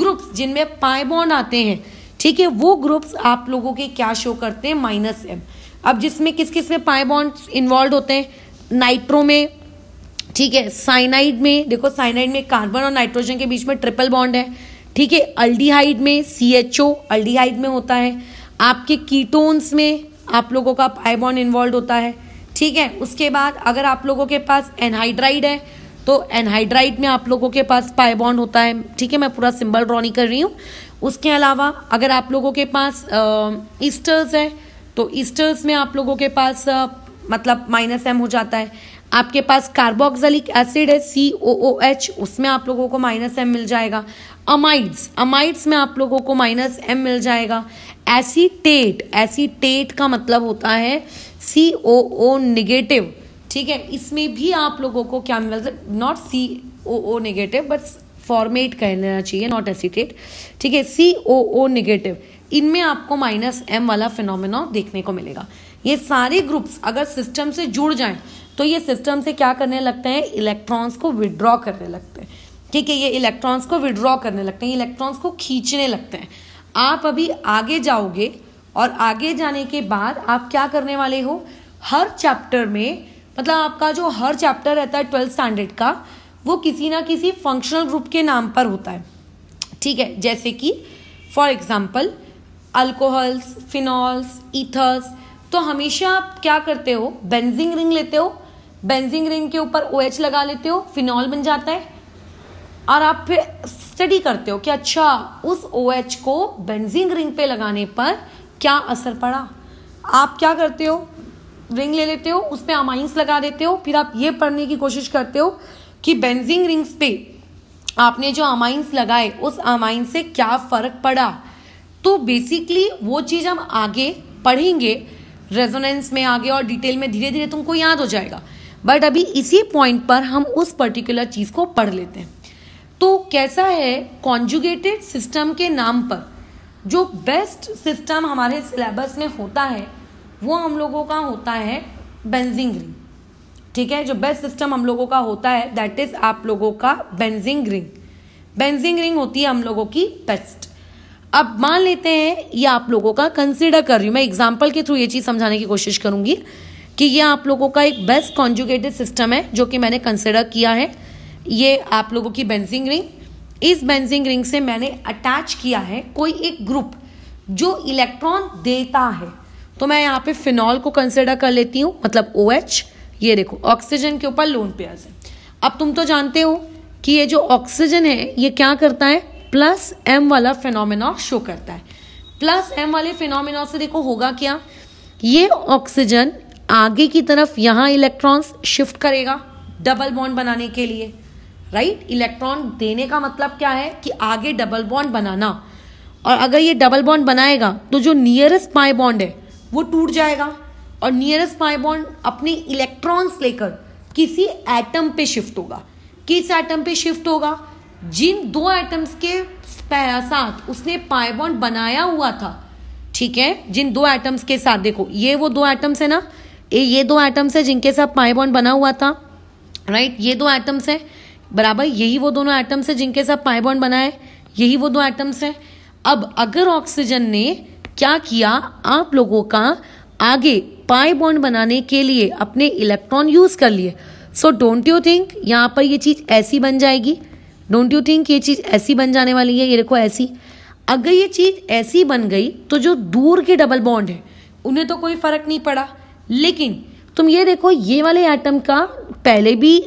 ग्रुप्स जिनमें पाए बॉन्ड आते हैं ठीक है वो ग्रुप्स आप लोगों के क्या शो करते हैं माइनस एम अब जिसमें किस किस में पाए बॉन्ड इन्वॉल्व होते हैं नाइट्रो में ठीक है साइनाइड में देखो साइनाइड में कार्बन और नाइट्रोजन के बीच में ट्रिपल बॉन्ड है ठीक है अल्डीहाइड में सी एच ओ अल्डीहाइड में होता है आपके कीटोन्स में आप लोगों का पाइबॉन इन्वॉल्व होता है ठीक है उसके बाद अगर आप लोगों के पास एनहाइड्राइड है तो एनहाइड्राइड में आप लोगों के पास पाइबॉन्ड होता है ठीक है मैं पूरा सिंबल ड्रॉ नहीं कर रही हूँ उसके अलावा अगर आप लोगों के पास ईस्टर्स uh, है तो ईस्टर्स में आप लोगों के पास आ, uh, मतलब माइनस एम हो जाता है आपके पास कार्बोक्सिलिक एसिड है सी ओ ओ एच उसमें आप लोगों को माइनस एम मिल जाएगा अमाइड्स अमाइड्स में आप लोगों को माइनस एम मिल जाएगा एसीटेट एसीटेट का मतलब होता है सी ओ ओ निगेटिव ठीक है इसमें भी आप लोगों को क्या मिल not C O O negative but format कह लेना चाहिए नॉट एसीटेट ठीक है सी ओ ओ निगेटिव इनमें आपको माइनस एम वाला फिनोमिना देखने को मिलेगा ये सारे ग्रुप्स अगर सिस्टम से जुड़ जाएं तो ये सिस्टम से क्या करने लगते हैं इलेक्ट्रॉन्स को विड्रॉ करने लगते हैं ठीक है ये इलेक्ट्रॉन्स को विड्रॉ करने लगते हैं इलेक्ट्रॉन्स को खींचने लगते हैं आप अभी आगे जाओगे और आगे जाने के बाद आप क्या करने वाले हो हर चैप्टर में मतलब आपका जो हर चैप्टर रहता है ट्वेल्थ स्टैंडर्ड का वो किसी ना किसी फंक्शनल ग्रुप के नाम पर होता है ठीक है जैसे कि for example alcohols phenols ethers तो हमेशा आप क्या करते हो बेंजिंग रिंग लेते हो बेंजिंग रिंग के ऊपर ओ OH लगा लेते हो फिनॉल बन जाता है और आप फिर स्टडी करते हो कि अच्छा उस ओ OH को बेंजिंग रिंग पे लगाने पर क्या असर पड़ा आप क्या करते हो रिंग ले लेते हो उसमें अमाइंस लगा देते हो फिर आप ये पढ़ने की कोशिश करते हो कि बेंजिंग रिंग्स पे आपने जो अमाइंस लगाए उस अमाइंस से क्या फ़र्क पड़ा तो बेसिकली वो चीज़ हम आगे पढ़ेंगे रेजोनेंस में आगे और डिटेल में धीरे धीरे तुमको याद हो जाएगा बट अभी इसी पॉइंट पर हम उस पर्टिकुलर चीज़ को पढ़ लेते हैं तो कैसा है कॉन्जुगेटेड सिस्टम के नाम पर जो बेस्ट सिस्टम हमारे सिलेबस में होता है वो हम लोगों का होता है बेंजिंग रिंग ठीक है जो बेस्ट सिस्टम हम लोगों का होता है दैट इज़ आप लोगों का बेंजिंग रिंग बेंजिंग रिंग होती है हम लोगों की बेस्ट अब मान लेते हैं ये आप लोगों का कंसिडर कर रही हूँ मैं एग्जाम्पल के थ्रू ये चीज़ समझाने की कोशिश करूंगी कि ये आप लोगों का एक बेस्ट कॉन्जुगेटेड सिस्टम है जो कि मैंने कंसिडर किया है ये आप लोगों की बेंजिंग रिंग इस बेंजिंग रिंग से मैंने अटैच किया है कोई एक ग्रुप जो इलेक्ट्रॉन देता है तो मैं यहाँ पे फिनॉल को कंसिडर कर लेती हूँ मतलब ओ OH, ये देखो ऑक्सीजन के ऊपर लोन पेयर्स है अब तुम तो जानते हो कि ये जो ऑक्सीजन है ये क्या करता है प्लस एम वाला फिनोमिना शो करता है प्लस एम वाले फिनोमिना से देखो होगा क्या ये ऑक्सीजन आगे की तरफ यहां इलेक्ट्रॉन्स शिफ्ट करेगा डबल बॉन्ड बनाने के लिए राइट इलेक्ट्रॉन देने का मतलब क्या है कि आगे डबल बॉन्ड बनाना और अगर ये डबल बॉन्ड बनाएगा तो जो नियरेस्ट पाई बॉन्ड है वो टूट जाएगा और नियरेस्ट पाई बॉन्ड अपने इलेक्ट्रॉन्स लेकर किसी एटम पे शिफ्ट होगा किस एटम पे शिफ्ट होगा जिन दो एटम्स के साथ उसने पाई बॉन्ड बनाया हुआ था ठीक है जिन दो एटम्स के साथ देखो ये वो दो एटम्स है ना ये दो एटम्स है जिनके साथ पाए बॉन्ड बना हुआ था राइट ये दो एटम्स है बराबर यही वो दोनों एटम्स है जिनके साथ पाए बॉन्ड बना है यही वो दो एटम्स है अब अगर ऑक्सीजन ने क्या किया आप लोगों का आगे पाए बॉन्ड बनाने के लिए अपने इलेक्ट्रॉन यूज कर लिए सो डोंट यू थिंक यहाँ पर ये चीज ऐसी बन जाएगी डोंट यू थिंक ये चीज ऐसी बन जाने वाली है ये देखो ऐसी अगर ये चीज ऐसी बन गई तो जो दूर के डबल बॉन्ड है उन्हें तो कोई फर्क नहीं पड़ा लेकिन तुम ये देखो ये वाले एटम का पहले भी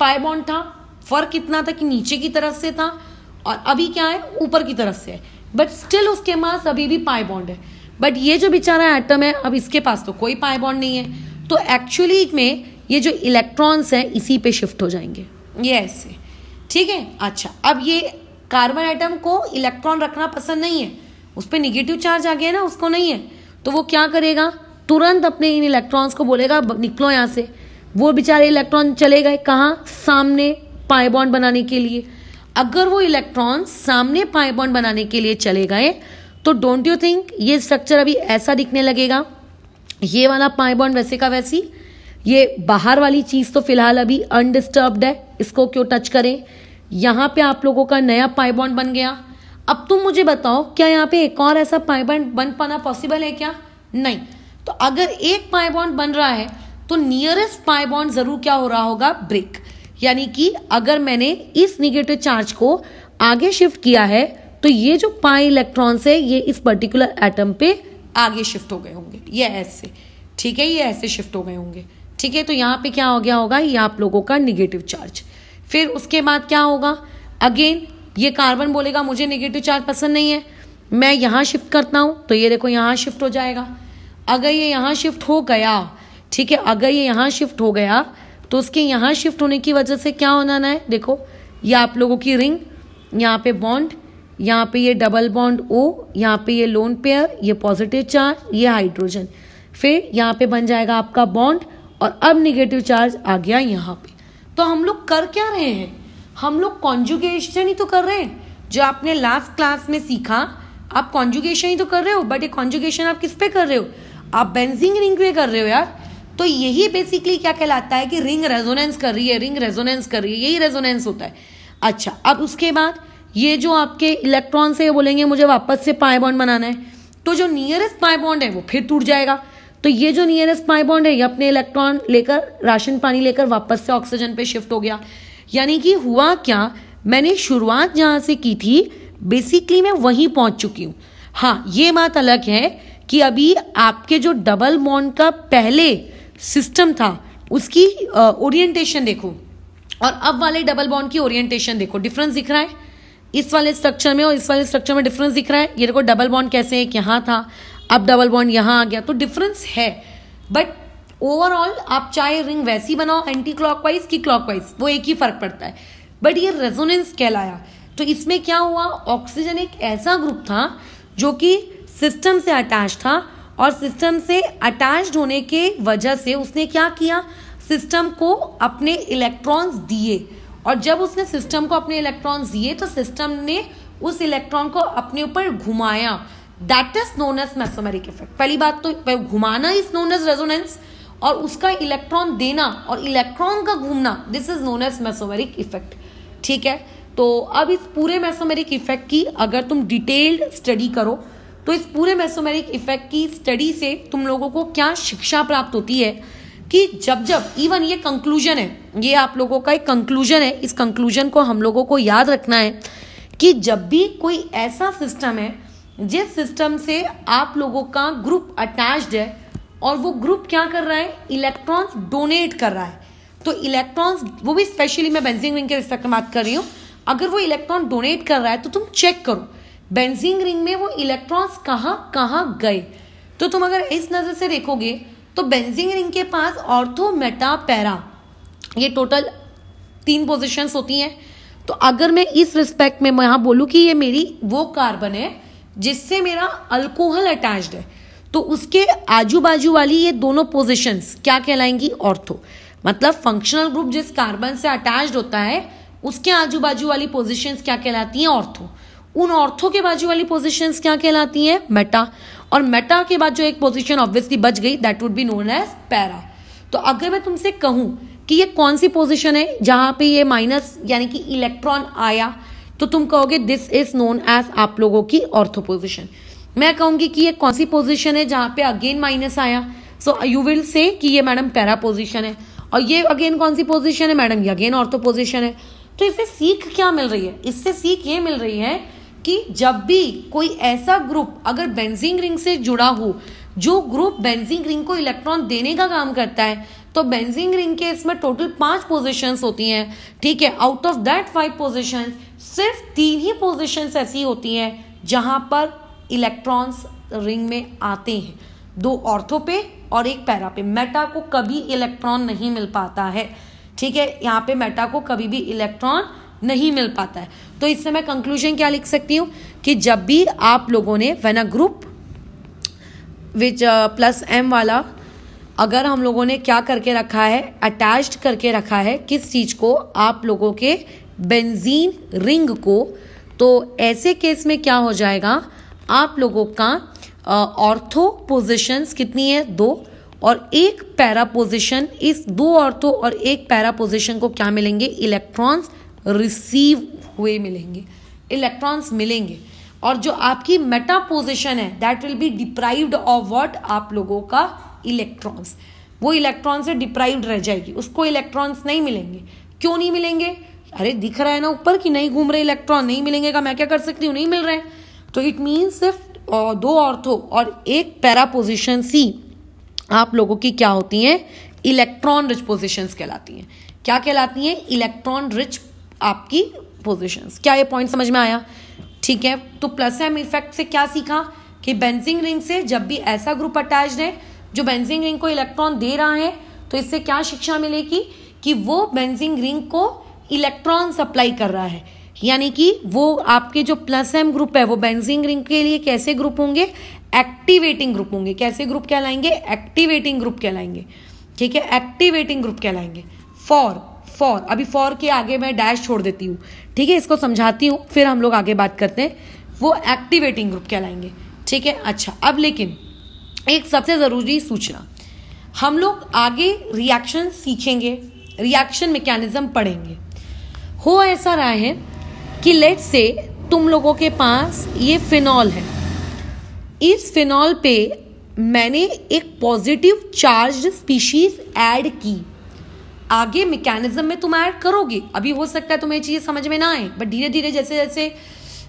पाए बॉन्ड था फर्क कितना था कि नीचे की तरफ से था और अभी क्या है ऊपर की तरफ से है बट स्टिल उसके पास अभी भी पाए बॉन्ड है बट ये जो बेचारा एटम है अब इसके पास तो कोई पाए बॉन्ड नहीं है तो एक्चुअली में ये जो इलेक्ट्रॉन्स हैं इसी पे शिफ्ट हो जाएंगे ये ऐसे ठीक है अच्छा अब ये कार्बन एटम को इलेक्ट्रॉन रखना पसंद नहीं है उस पर निगेटिव चार्ज आ गया ना उसको नहीं है तो वो क्या करेगा तुरंत अपने इन इलेक्ट्रॉन्स को बोलेगा निकलो यहाँ से वो बेचारे इलेक्ट्रॉन चले गए कहाँ सामने बॉन्ड बनाने के लिए अगर वो इलेक्ट्रॉन सामने बॉन्ड बनाने के लिए चले गए तो डोंट यू थिंक ये स्ट्रक्चर अभी ऐसा दिखने लगेगा ये वाला बॉन्ड वैसे का वैसी ये बाहर वाली चीज़ तो फिलहाल अभी अनडिस्टर्ब्ड है इसको क्यों टच करें यहाँ पे आप लोगों का नया बॉन्ड बन गया अब तुम मुझे बताओ क्या यहाँ पे एक और ऐसा पाइबॉन्ड बन पाना पॉसिबल है क्या नहीं तो अगर एक पाए बॉन्ड बन रहा है तो नियरेस्ट पाए बॉन्ड जरूर क्या हो रहा होगा ब्रेक यानी कि अगर मैंने इस निगेटिव चार्ज को आगे शिफ्ट किया है तो ये जो पाई इलेक्ट्रॉन्स है ये इस पर्टिकुलर एटम पे आगे शिफ्ट हो गए होंगे ये ऐसे ठीक है ये ऐसे शिफ्ट हो गए होंगे ठीक है तो यहाँ पे क्या हो गया होगा ये आप लोगों का निगेटिव चार्ज फिर उसके बाद क्या होगा अगेन ये कार्बन बोलेगा मुझे निगेटिव चार्ज पसंद नहीं है मैं यहाँ शिफ्ट करता हूँ तो ये देखो यहाँ शिफ्ट हो जाएगा अगर ये यहाँ शिफ्ट हो गया ठीक है अगर ये यहाँ शिफ्ट हो गया तो उसके यहाँ शिफ्ट होने की वजह से क्या होना ना है देखो ये आप लोगों की रिंग यहाँ पे बॉन्ड यहाँ पे ये डबल बॉन्ड ओ यहाँ पे ये लोन पेयर ये पॉजिटिव चार्ज ये हाइड्रोजन फिर यहाँ पे बन जाएगा आपका बॉन्ड और अब निगेटिव चार्ज आ गया यहाँ पे तो हम लोग कर क्या रहे हैं हम लोग कॉन्जुगेशन ही तो कर रहे हैं जो आपने लास्ट क्लास में सीखा आप कॉन्जुगेशन ही तो कर रहे हो बट ये कॉन्जुगेशन आप किस पे कर रहे हो आप बेंजिंग रिंग पे कर रहे हो यार तो यही बेसिकली क्या कहलाता है कि रिंग रेजोनेंस कर रही है रिंग रेजोनेंस कर रही है यही रेजोनेंस होता है अच्छा अब उसके बाद ये जो आपके इलेक्ट्रॉन से बोलेंगे मुझे वापस से पाए बॉन्ड बनाना है तो जो नियरेस्ट पाए बॉन्ड है वो फिर टूट जाएगा तो ये जो नियरेस्ट पाए बॉन्ड है ये अपने इलेक्ट्रॉन लेकर राशन पानी लेकर वापस से ऑक्सीजन पे शिफ्ट हो गया यानी कि हुआ क्या मैंने शुरुआत जहां से की थी बेसिकली मैं वहीं पहुंच चुकी हूँ हाँ ये बात अलग है कि अभी आपके जो डबल बॉन्ड का पहले सिस्टम था उसकी ओरिएंटेशन देखो और अब वाले डबल बॉन्ड की ओरिएंटेशन देखो डिफरेंस दिख रहा है इस वाले स्ट्रक्चर में और इस वाले स्ट्रक्चर में डिफरेंस दिख रहा है ये देखो डबल बॉन्ड कैसे एक यहाँ था अब डबल बॉन्ड यहाँ आ गया तो डिफरेंस है बट ओवरऑल आप चाहे रिंग वैसी बनाओ एंटी क्लॉकवाइज की क्लॉकवाइज वो एक ही फर्क पड़ता है बट ये रेजोनेंस कहलाया तो इसमें क्या हुआ ऑक्सीजन एक ऐसा ग्रुप था जो कि सिस्टम से अटैच था और सिस्टम से अटैच होने के वजह से उसने क्या किया सिस्टम को अपने इलेक्ट्रॉन्स दिए और जब उसने सिस्टम को अपने इलेक्ट्रॉन्स दिए तो सिस्टम ने उस इलेक्ट्रॉन को अपने ऊपर घुमाया that is known as mesomeric effect पहली बात तो घुमाना इज नोन एज रेजोनेंस और उसका इलेक्ट्रॉन देना और इलेक्ट्रॉन का घूमना this is known as mesomeric effect ठीक है तो अब इस पूरे मैसोमेरिक इफेक्ट की अगर तुम डिटेल्ड स्टडी करो तो इस पूरे मेसोमेरिक इफेक्ट की स्टडी से तुम लोगों को क्या शिक्षा प्राप्त होती है कि जब जब इवन ये कंक्लूजन है ये आप लोगों का एक कंक्लूजन है इस कंक्लूजन को हम लोगों को याद रखना है कि जब भी कोई ऐसा सिस्टम है जिस सिस्टम से आप लोगों का ग्रुप अटैच्ड है और वो ग्रुप क्या कर रहा है इलेक्ट्रॉन्स डोनेट कर रहा है तो इलेक्ट्रॉन्स वो भी स्पेशली मैं बेंजिंग विंग के रिस्पेक्ट में बात कर रही हूँ अगर वो इलेक्ट्रॉन डोनेट कर रहा है तो तुम चेक करो बेंजीन रिंग में वो इलेक्ट्रॉन्स कहाँ कहाँ गए तो तुम अगर इस नज़र से देखोगे तो बेंजीन रिंग के पास ऑर्थो मेटा पैरा ये टोटल तीन पोजिशंस होती हैं तो अगर मैं इस रिस्पेक्ट में मैं यहाँ बोलूँ कि ये मेरी वो कार्बन है जिससे मेरा अल्कोहल अटैच्ड है तो उसके आजू बाजू वाली ये दोनों पोजिशंस क्या कहलाएंगी ऑर्थो मतलब फंक्शनल ग्रुप जिस कार्बन से अटैच्ड होता है उसके आजू बाजू वाली पोजिशंस क्या कहलाती हैं ऑर्थो उन ऑर्थो के बाजू वाली पोजिशन क्या कहलाती है मेटा और मेटा के बाद जो एक पोजिशन ऑब्वियसली बच गई that would be known as para तो अगर मैं तुमसे कहूं कि ये कौन सी पोजिशन है जहां पे ये माइनस यानी कि इलेक्ट्रॉन आया तो तुम कहोगे दिस इज नोन एज आप लोगों की ऑर्थो पोजिशन मैं कहूंगी कि ये कौन सी पोजिशन है जहां पे अगेन माइनस आया सो यू विल से कि ये मैडम पैरा पोजिशन है और ये अगेन कौन सी पोजिशन है मैडम ये अगेन ऑर्थो पोजिशन है तो इससे सीख क्या मिल रही है इससे सीख ये मिल रही है कि जब भी कोई ऐसा ग्रुप अगर बेंजिंग रिंग से जुड़ा हो जो ग्रुप बेंजिंग रिंग को इलेक्ट्रॉन देने का काम करता है तो बेंजिंग रिंग के इसमें टोटल पांच पोजीशंस होती हैं ठीक है out of that five positions सिर्फ तीन ही पोजीशंस ऐसी होती हैं जहां पर इलेक्ट्रॉन्स रिंग में आते हैं दो ऑर्थो पे और एक पैरा पे मेटा को कभी इलेक्ट्रॉन नहीं मिल पाता है ठीक है यहाँ पे मेटा को कभी भी इलेक्ट्रॉन नहीं मिल पाता है तो इससे मैं कंक्लूजन क्या लिख सकती हूँ कि जब भी आप लोगों ने when a group which plus M वाला अगर हम लोगों ने क्या करके रखा है अटैच्ड करके रखा है किस चीज़ को आप लोगों के बेंजीन रिंग को तो ऐसे केस में क्या हो जाएगा आप लोगों का ऑर्थो पोजिशंस कितनी है दो और एक पैरा पोजिशन इस दो ऑर्थो और एक पैरा पोजिशन को क्या मिलेंगे इलेक्ट्रॉन्स रिसीव हुए मिलेंगे इलेक्ट्रॉन्स मिलेंगे और जो आपकी मेटा पोजिशन है that will be deprived of what आप लोगों का इलेक्ट्रॉन्स वो इलेक्ट्रॉन से डिप्राइव्ड रह जाएगी उसको इलेक्ट्रॉन्स नहीं मिलेंगे क्यों नहीं मिलेंगे अरे दिख रहा है ना ऊपर कि नहीं घूम रहे इलेक्ट्रॉन नहीं मिलेंगे का मैं क्या कर सकती हूँ नहीं मिल रहे तो इट मीन सिर्फ दो ऑर्थो और एक पैरा पोजिशन सी आप लोगों की क्या होती हैं इलेक्ट्रॉन रिच पोजिशंस कहलाती हैं क्या कहलाती हैं इलेक्ट्रॉन रिच आपकी पोजिशन क्या ये पॉइंट समझ में आया ठीक है तो प्लस एम इफेक्ट से क्या सीखा कि बेंजिंग रिंग से जब भी ऐसा ग्रुप अटैच है जो बेंजिंग रिंग को इलेक्ट्रॉन दे रहा है तो इससे क्या शिक्षा मिलेगी कि वो बेंजिंग रिंग को इलेक्ट्रॉन सप्लाई कर रहा है यानी कि वो आपके जो प्लस एम ग्रुप है वो बेंजिंग रिंग के लिए कैसे ग्रुप होंगे एक्टिवेटिंग ग्रुप होंगे कैसे ग्रुप कहलाएंगे एक्टिवेटिंग ग्रुप कहलाएंगे ठीक है एक्टिवेटिंग ग्रुप कहलाएंगे फॉर फॉर अभी फॉर के आगे मैं डैश छोड़ देती हूँ ठीक है इसको समझाती हूँ फिर हम लोग आगे बात करते हैं वो एक्टिवेटिंग ग्रुप कहलाएंगे ठीक है अच्छा अब लेकिन एक सबसे ज़रूरी सूचना हम लोग आगे रिएक्शन सीखेंगे रिएक्शन मैकेनिज्म पढ़ेंगे हो ऐसा रहा है कि लेट से तुम लोगों के पास ये फिनॉल है इस फिनॉल पे मैंने एक पॉजिटिव चार्ज स्पीशीज ऐड की आगे मैकेनिज्म में तुम ऐड करोगे अभी हो सकता है तुम्हें चीज़ समझ में ना आए बट धीरे धीरे जैसे जैसे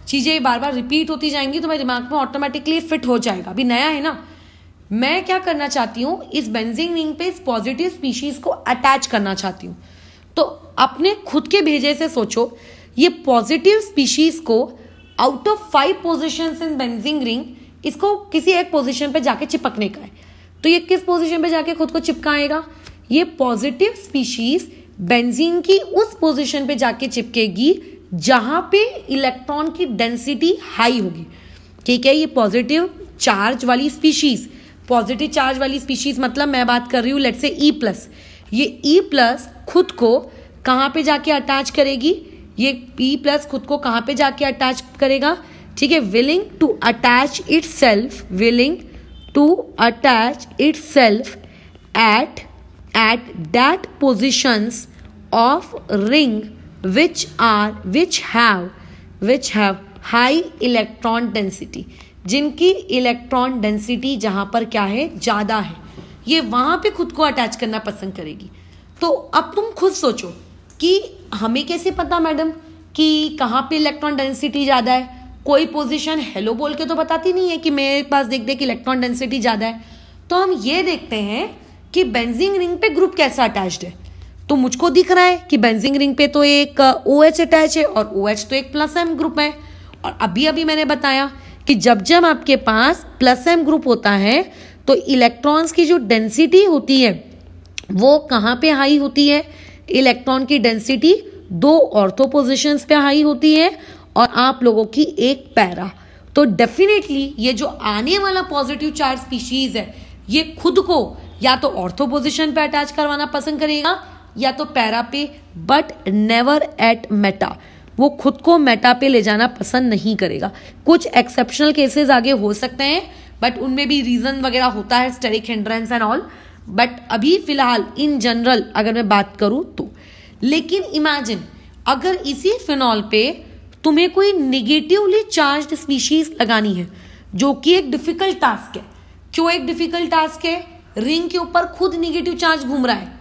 चीज़ें बार बार रिपीट होती जाएंगी तुम्हारे दिमाग में ऑटोमेटिकली फिट हो जाएगा अभी नया है ना मैं क्या करना चाहती हूँ इस बेंजिंग रिंग पे इस पॉजिटिव स्पीशीज को अटैच करना चाहती हूँ तो अपने खुद के भेजे से सोचो ये पॉजिटिव स्पीशीज को out of five position in benzene ring इसको किसी एक पोजिशन पे जाके चिपकने का है तो ये किस पोजिशन पे जाके खुद को चिपकाएगा ये पॉजिटिव स्पीशीज बेंजीन की उस पोजीशन पे जाके चिपकेगी जहां पे इलेक्ट्रॉन की डेंसिटी हाई होगी ठीक है ये पॉजिटिव चार्ज वाली स्पीशीज पॉजिटिव चार्ज वाली स्पीशीज मतलब मैं बात कर रही हूँ लेट से ई प्लस ये ई e प्लस खुद को कहाँ पे जाके अटैच करेगी ये ई e प्लस खुद को कहाँ पे जाके अटैच करेगा ठीक है willing to attach itself willing to attach itself at at that positions of ring which are which have which have high electron density जिनकी इलेक्ट्रॉन डेंसिटी जहां पर क्या है ज़्यादा है ये वहां पे खुद को अटैच करना पसंद करेगी तो अब तुम खुद सोचो कि हमें कैसे पता मैडम कि कहाँ पे इलेक्ट्रॉन डेंसिटी ज़्यादा है कोई पोजीशन हेलो बोल के तो बताती नहीं है कि मेरे पास देख देख इलेक्ट्रॉन डेंसिटी ज़्यादा है तो हम ये देखते हैं कि बेंजिंग रिंग पे ग्रुप कैसा अटैच्ड है तो मुझको दिख रहा है कि बेंजिंग रिंग पे तो एक ओ एच अटैच है और ओ एच तो एक प्लस एम ग्रुप है और अभी अभी मैंने बताया कि जब जब आपके पास प्लस एम ग्रुप होता है तो इलेक्ट्रॉन्स की जो डेंसिटी होती है वो कहाँ पे हाई होती है इलेक्ट्रॉन की डेंसिटी दो ऑर्थो पोजिशंस पे हाई होती है और आप लोगों की एक पैरा तो डेफिनेटली ये जो आने वाला पॉजिटिव चार्ज स्पीशीज है ये खुद को या तो ऑर्थो पोजिशन पे अटैच करवाना पसंद करेगा या तो पैरा पे बट नेवर एट मेटा वो खुद को मेटा पे ले जाना पसंद नहीं करेगा कुछ एक्सेप्शनल केसेस आगे हो सकते हैं बट उनमें भी रीजन वगैरह होता है steric hindrance and all but अभी फिलहाल इन जनरल अगर मैं बात करूं तो लेकिन इमेजिन अगर इसी फिनॉल पे तुम्हें कोई निगेटिवली चार्ज स्पीशीज लगानी है जो कि एक डिफिकल्ट टास्क है क्यों एक डिफिकल्ट टास्क है रिंग के ऊपर खुद निगेटिव चार्ज घूम रहा है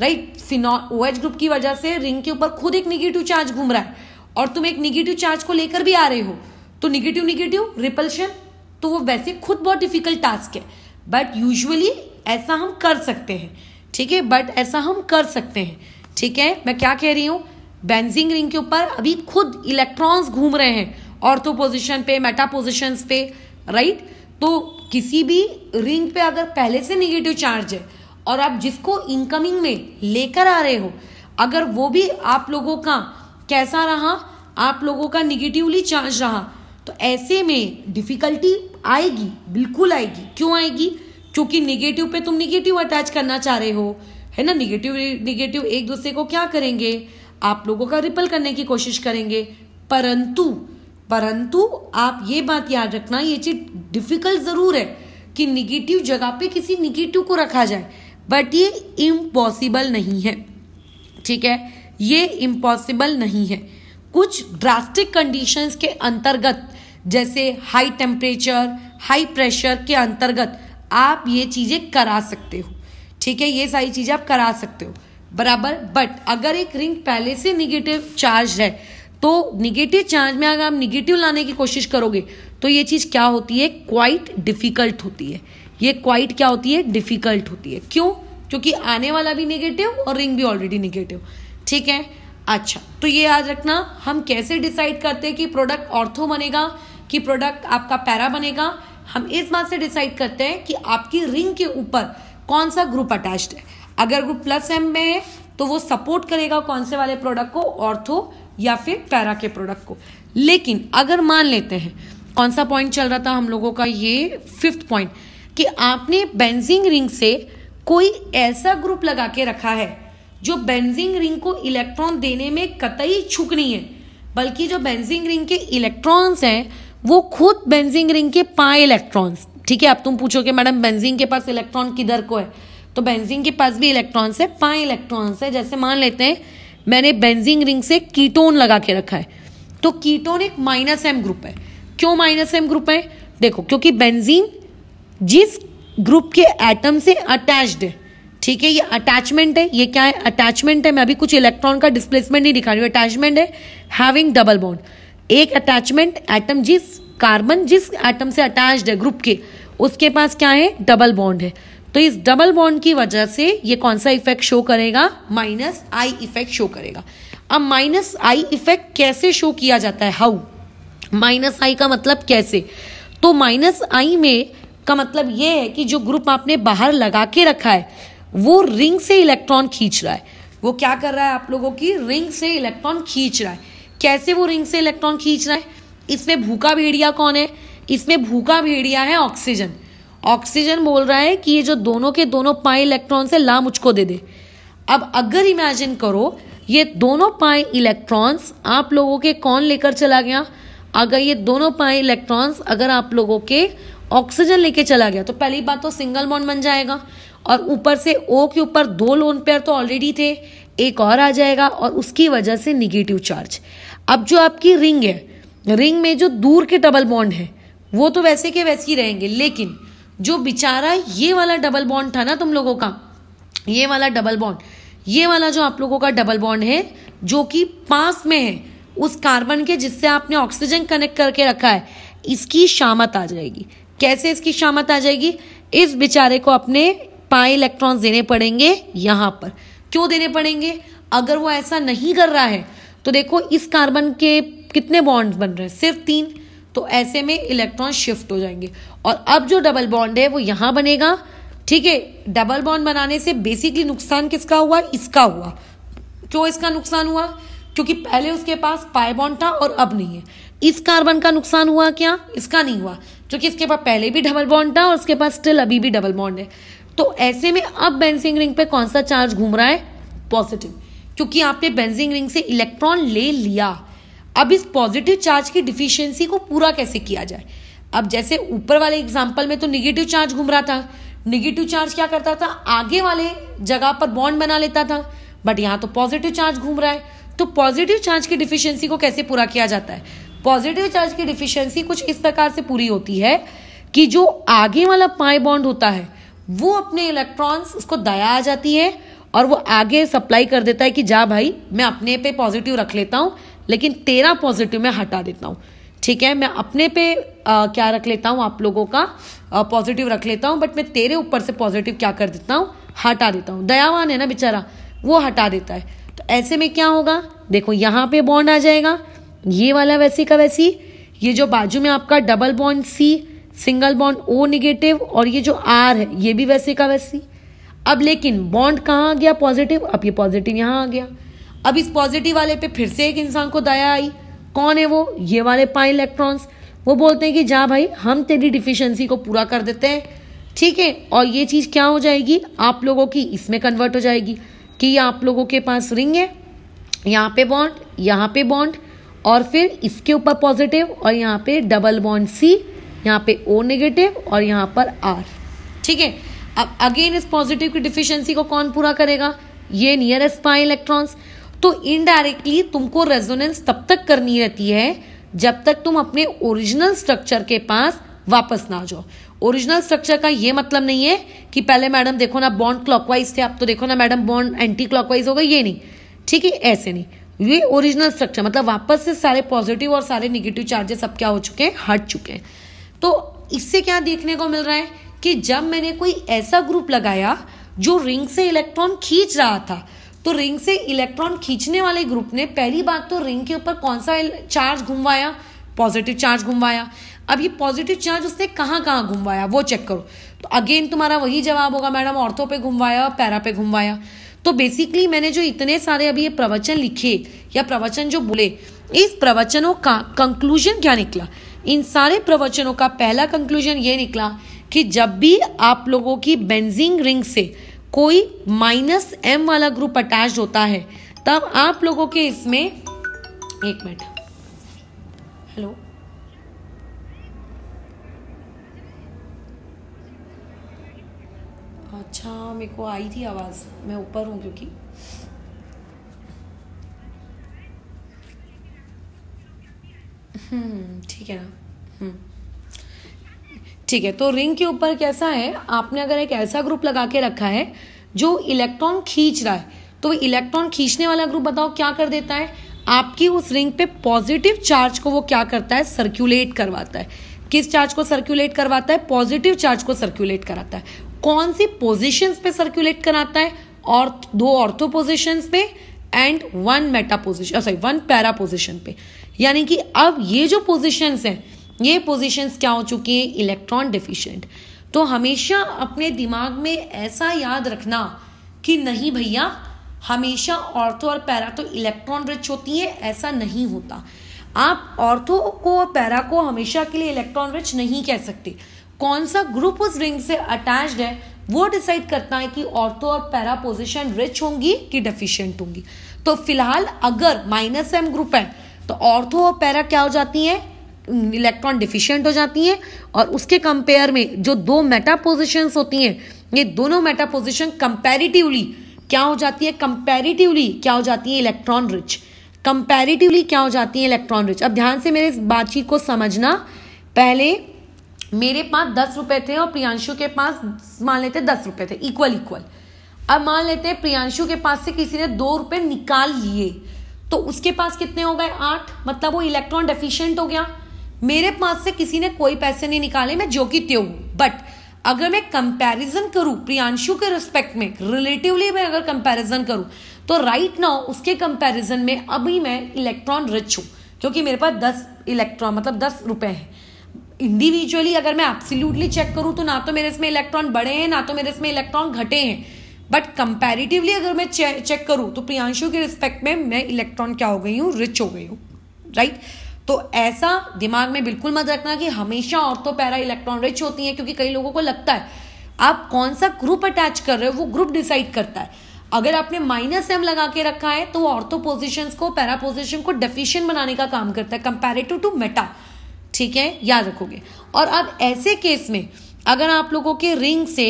राइट फिनॉ ओ ग्रुप की वजह से रिंग के ऊपर खुद एक निगेटिव चार्ज घूम रहा है और तुम एक निगेटिव चार्ज को लेकर भी आ रहे हो तो निगेटिव निगेटिव रिपल्शन तो वो वैसे खुद बहुत डिफिकल्ट टास्क है बट यूजली ऐसा हम कर सकते हैं ठीक है बट ऐसा हम कर सकते हैं ठीक है मैं क्या कह रही हूँ बेंजिंग रिंग के ऊपर अभी खुद इलेक्ट्रॉन्स घूम रहे हैं ऑर्थो पोजिशन पे मेटा पोजिशन पे राइट तो किसी भी रिंग पे अगर पहले से निगेटिव चार्ज है और आप जिसको इनकमिंग में लेकर आ रहे हो अगर वो भी आप लोगों का कैसा रहा आप लोगों का निगेटिवली चार्ज रहा तो ऐसे में डिफिकल्टी आएगी बिल्कुल आएगी क्यों आएगी क्योंकि निगेटिव पे तुम निगेटिव अटैच करना चाह रहे हो है ना निगेटिव निगेटिव एक दूसरे को क्या करेंगे आप लोगों का रिपल करने की कोशिश करेंगे परंतु परंतु आप ये बात याद रखना ये चीज डिफिकल्ट ज़रूर है कि निगेटिव जगह पे किसी निगेटिव को रखा जाए बट ये इम्पॉसिबल नहीं है ठीक है ये इम्पॉसिबल नहीं है कुछ ड्रास्टिक कंडीशंस के अंतर्गत जैसे हाई टेम्परेचर हाई प्रेशर के अंतर्गत आप ये चीज़ें करा सकते हो ठीक है ये सारी चीज़ें आप करा सकते हो बराबर बट अगर एक रिंग पहले से निगेटिव चार्ज है तो निगेटिव चार्ज में अगर आप निगेटिव लाने की कोशिश करोगे तो ये चीज़ क्या होती है क्वाइट डिफ़िकल्ट होती है ये क्वाइट क्या होती है डिफ़िकल्ट होती है क्यों क्योंकि आने वाला भी निगेटिव और रिंग भी ऑलरेडी निगेटिव ठीक है अच्छा तो ये याद रखना हम कैसे डिसाइड करते हैं कि प्रोडक्ट ऑर्थो बनेगा कि प्रोडक्ट आपका पैरा बनेगा हम इस बात से डिसाइड करते हैं कि आपकी रिंग के ऊपर कौन सा ग्रुप अटैच्ड है अगर ग्रुप प्लस एम में है तो वो सपोर्ट करेगा कौन से वाले प्रोडक्ट को ऑर्थो या फिर पैरा के प्रोडक्ट को लेकिन अगर मान लेते हैं कौन सा पॉइंट चल रहा था हम लोगों का ये फिफ्थ पॉइंट कि आपने बेंजिंग रिंग से कोई ऐसा ग्रुप लगा के रखा है जो बेंजिंग रिंग को इलेक्ट्रॉन देने में कतई छुक नहीं है बल्कि जो बेंजिंग रिंग के इलेक्ट्रॉन्स हैं वो खुद बेंजिंग रिंग के पाए इलेक्ट्रॉन्स ठीक है अब तुम पूछोगे मैडम बेंजिंग के पास इलेक्ट्रॉन किधर को है तो बेंजिंग के पास भी इलेक्ट्रॉन्स है पाए इलेक्ट्रॉन्स है जैसे मान लेते हैं मैंने बेंजिंग रिंग से कीटोन लगा के रखा है तो कीटोन एक माइनस एम ग्रुप है क्यों माइनस एम ग्रुप है देखो क्योंकि बेंजीन जिस ग्रुप के एटम से अटैच्ड है ठीक है ये अटैचमेंट है ये क्या है अटैचमेंट है मैं अभी कुछ इलेक्ट्रॉन का डिस्प्लेसमेंट नहीं दिखा रही हूँ अटैचमेंट है हैविंग डबल बॉन्ड एक अटैचमेंट एटम जिस कार्बन जिस एटम से अटैच्ड है ग्रुप के उसके पास क्या है डबल बॉन्ड है तो इस डबल बॉन्ड की वजह से ये कौन सा इफेक्ट शो करेगा माइनस आई इफेक्ट शो करेगा अब माइनस आई इफेक्ट कैसे शो किया जाता है हाउ माइनस आई का मतलब कैसे तो माइनस आई में का मतलब ये है कि जो ग्रुप आपने बाहर लगा के रखा है वो रिंग से इलेक्ट्रॉन खींच रहा है वो क्या कर रहा है आप लोगों की रिंग से इलेक्ट्रॉन खींच रहा है कैसे वो रिंग से इलेक्ट्रॉन खींच रहा है इसमें भूखा भेड़िया कौन है इसमें भूखा भेड़िया है ऑक्सीजन ऑक्सीजन बोल रहा है कि ये जो दोनों के दोनों पाई इलेक्ट्रॉन से ला मुझको दे दे अब अगर इमेजिन करो ये दोनों पाई इलेक्ट्रॉन्स आप लोगों के कौन लेकर चला गया अगर ये दोनों पाई इलेक्ट्रॉन्स अगर आप लोगों के ऑक्सीजन लेके चला गया तो पहली बात तो सिंगल बॉन्ड बन जाएगा और ऊपर से ओ के ऊपर दो लोन पेयर तो ऑलरेडी थे एक और आ जाएगा और उसकी वजह से निगेटिव चार्ज अब जो आपकी रिंग है रिंग में जो दूर के डबल बॉन्ड है वो तो वैसे के वैसे ही रहेंगे लेकिन जो बेचारा ये वाला डबल बॉन्ड था ना तुम लोगों का ये वाला डबल बॉन्ड ये वाला जो आप लोगों का डबल बॉन्ड है जो कि पास में है उस कार्बन के जिससे आपने ऑक्सीजन कनेक्ट करके रखा है इसकी शामत आ जाएगी कैसे इसकी शामत आ जाएगी इस बेचारे को अपने पाए इलेक्ट्रॉन्स देने पड़ेंगे यहाँ पर क्यों देने पड़ेंगे अगर वो ऐसा नहीं कर रहा है तो देखो इस कार्बन के कितने बॉन्ड्स बन रहे हैं सिर्फ तीन तो ऐसे में इलेक्ट्रॉन शिफ्ट हो जाएंगे और अब जो डबल बॉन्ड है वो यहां बनेगा ठीक है डबल बॉन्ड बनाने से बेसिकली नुकसान किसका हुआ इसका हुआ क्यों इसका नुकसान हुआ क्योंकि पहले उसके पास पाए बॉन्ड था और अब नहीं है इस कार्बन का नुकसान हुआ क्या इसका नहीं हुआ क्योंकि इसके पास पहले भी डबल बॉन्ड था और उसके पास स्टिल अभी भी डबल बॉन्ड है तो ऐसे में अब बेंसिंग रिंग पे कौन सा चार्ज घूम रहा है पॉजिटिव क्योंकि आपने बेंसिंग रिंग से इलेक्ट्रॉन ले लिया अब इस पॉजिटिव चार्ज की डिफिशियंसी को पूरा कैसे किया जाए अब जैसे ऊपर वाले एग्जाम्पल में तो निगेटिव चार्ज घूम रहा था निगेटिव चार्ज क्या करता था आगे वाले जगह पर बॉन्ड बना लेता था बट यहाँ तो पॉजिटिव चार्ज घूम रहा है तो पॉजिटिव चार्ज की डिफिशियंसी को कैसे पूरा किया जाता है पॉजिटिव चार्ज की डिफिशियंसी कुछ इस प्रकार से पूरी होती है कि जो आगे वाला पाई बॉन्ड होता है वो अपने इलेक्ट्रॉन्स उसको दया आ जाती है और वो आगे सप्लाई कर देता है कि जा भाई मैं अपने पे पॉजिटिव रख लेता हूँ लेकिन तेरह पॉजिटिव मैं हटा देता हूँ ठीक है मैं अपने पे आ, क्या रख लेता हूँ आप लोगों का पॉजिटिव रख लेता हूँ बट मैं तेरे ऊपर से पॉजिटिव क्या कर देता हूँ हटा देता हूँ दयावान है ना बेचारा वो हटा देता है तो ऐसे में क्या होगा देखो यहाँ पे बॉन्ड आ जाएगा ये वाला वैसी का वैसी ये जो बाजू में आपका double bond C single bond O negative और ये जो आर है ये भी वैसे का वैसी अब लेकिन बॉन्ड कहाँ आ गया पॉजिटिव अब ये पॉजिटिव यहाँ आ गया अब इस पॉजिटिव वाले पे फिर से एक इंसान को दया आई कौन है वो ये वाले पाई इलेक्ट्रॉन्स वो बोलते हैं कि जा भाई हम तेरी डिफिशेंसी को पूरा कर देते हैं ठीक है और ये चीज़ क्या हो जाएगी आप लोगों की इसमें कन्वर्ट हो जाएगी कि ये आप लोगों के पास रिंग है यहाँ पे बॉन्ड यहाँ पे बॉन्ड और फिर इसके ऊपर पॉजिटिव और यहाँ पे डबल बॉन्ड सी यहाँ पे ओ नेगेटिव और यहाँ पर आर ठीक है अब अगेन इस पॉजिटिव की डिफिशियंसी को कौन पूरा करेगा ये नियरेस्ट पाई इलेक्ट्रॉन्स तो इनडायरेक्टली तुमको रेजोनेंस तब तक करनी रहती है जब तक तुम अपने ओरिजिनल स्ट्रक्चर के पास वापस ना जाओ ओरिजिनल स्ट्रक्चर का ये मतलब नहीं है कि पहले मैडम देखो ना बॉन्ड क्लॉकवाइज थे आप तो देखो ना मैडम बॉन्ड एंटी क्लॉकवाइज होगा ये नहीं ठीक है ऐसे नहीं ये ओरिजिनल स्ट्रक्चर मतलब वापस से सारे पॉजिटिव और सारे निगेटिव चार्जेस अब क्या हो चुके हैं हट चुके हैं तो इससे क्या देखने को मिल रहा है कि जब मैंने कोई ऐसा ग्रुप लगाया जो रिंग से इलेक्ट्रॉन खींच रहा था तो रिंग से इलेक्ट्रॉन खींचने वाले ग्रुप ने पहली बात तो रिंग के ऊपर कौन सा चार्ज घुमवाया पॉजिटिव चार्ज घुमवाया अब ये पॉजिटिव चार्ज उसने कहाँ कहाँ घुमवाया वो चेक करो तो अगेन तुम्हारा वही जवाब होगा मैडम ऑर्थो पे घुमवाया और पैरा पे घुमवाया तो बेसिकली मैंने जो इतने सारे अभी ये प्रवचन लिखे या प्रवचन जो बोले इस प्रवचनों का कंक्लूजन क्या निकला इन सारे प्रवचनों का पहला कंक्लूजन ये निकला कि जब भी आप लोगों की बेंजिंग रिंग से कोई माइनस एम वाला ग्रुप अटैच होता है तब आप लोगों के इसमें एक मिनट हेलो अच्छा मेरे को आई थी आवाज़ मैं ऊपर हूं क्योंकि हम्म ठीक है ना हम्म ठीक है तो रिंग के ऊपर कैसा है आपने अगर एक ऐसा ग्रुप लगा के रखा है जो इलेक्ट्रॉन खींच रहा है तो इलेक्ट्रॉन खींचने वाला ग्रुप बताओ क्या कर देता है आपकी उस रिंग पे पॉजिटिव चार्ज को वो क्या करता है सर्क्यूलेट करवाता है किस चार्ज को सर्क्यूलेट करवाता है पॉजिटिव चार्ज को सर्क्यूलेट कराता है कौन सी पोजिशन पे सर्क्यूलेट कराता है और दो ऑर्थो पोजिशन पे and one meta position sorry one para position पे यानी कि अब ये जो पोजिशन है ये पोजीशंस क्या हो चुकी हैं इलेक्ट्रॉन डिफिशियंट तो हमेशा अपने दिमाग में ऐसा याद रखना कि नहीं भैया हमेशा ऑर्थो और पैरा तो इलेक्ट्रॉन रिच होती है ऐसा नहीं होता आप ऑर्थो को और पैरा को हमेशा के लिए इलेक्ट्रॉन रिच नहीं कह सकते कौन सा ग्रुप उस रिंग से अटैच्ड है वो डिसाइड करता है कि ऑर्थो और पैरा पोजिशन रिच होंगी कि डेफिशिएंट होंगी तो फिलहाल अगर माइनस एम ग्रुप है तो ऑर्थो और पैरा क्या हो जाती है इलेक्ट्रॉन डिफिशियंट हो जाती हैं और उसके कंपेयर में जो दो मेटा पोजिशन होती हैं ये दोनों मेटा पोजिशन कंपेरिटिवली क्या हो जाती है कंपेरिटिवली क्या हो जाती है इलेक्ट्रॉन रिच कंपेरिटिवली क्या हो जाती है इलेक्ट्रॉन रिच अब ध्यान से मेरे इस बातचीत को समझना पहले मेरे पास दस रुपए थे और प्रियांशु के पास मान लेते दस रुपए थे इक्वल इक्वल अब मान लेते हैं प्रियांशु के पास से किसी ने दो रुपए निकाल लिए तो उसके पास कितने हो गए आठ मतलब वो इलेक्ट्रॉन डेफिशिएंट हो गया मेरे पास से किसी ने कोई पैसे नहीं निकाले मैं जो कि त्यो बट अगर मैं कंपैरिजन करूं प्रियांशु के रिस्पेक्ट में रिलेटिवली मैं अगर कंपैरिजन करूं तो राइट right नाउ उसके कंपैरिजन में अभी मैं इलेक्ट्रॉन रिच हूं क्योंकि मेरे पास दस इलेक्ट्रॉन मतलब दस रुपए हैं इंडिविजुअली अगर मैं एब्सोल्युटली चेक करूं तो ना तो मेरे इसमें इलेक्ट्रॉन बढ़े हैं ना तो मेरे इसमें इलेक्ट्रॉन घटे हैं बट कंपेरिटिवली अगर मैं चेक करूं तो प्रियांशु के रिस्पेक्ट में मैं इलेक्ट्रॉन क्या हो गई हूँ रिच हो गई हूँ राइट right? तो ऐसा दिमाग में बिल्कुल मत रखना कि हमेशा औरतों पैरा इलेक्ट्रॉन रिच होती हैं क्योंकि कई लोगों को लगता है आप कौन सा ग्रुप अटैच कर रहे हो वो ग्रुप डिसाइड करता है अगर आपने माइनस एम लगा के रखा है तो ऑर्थो पोजिशन को पैरा पोजिशन को डेफिशियन बनाने का काम करता है कंपेरेटिव टू मेटा ठीक है याद रखोगे और अब ऐसे केस में अगर आप लोगों के रिंग से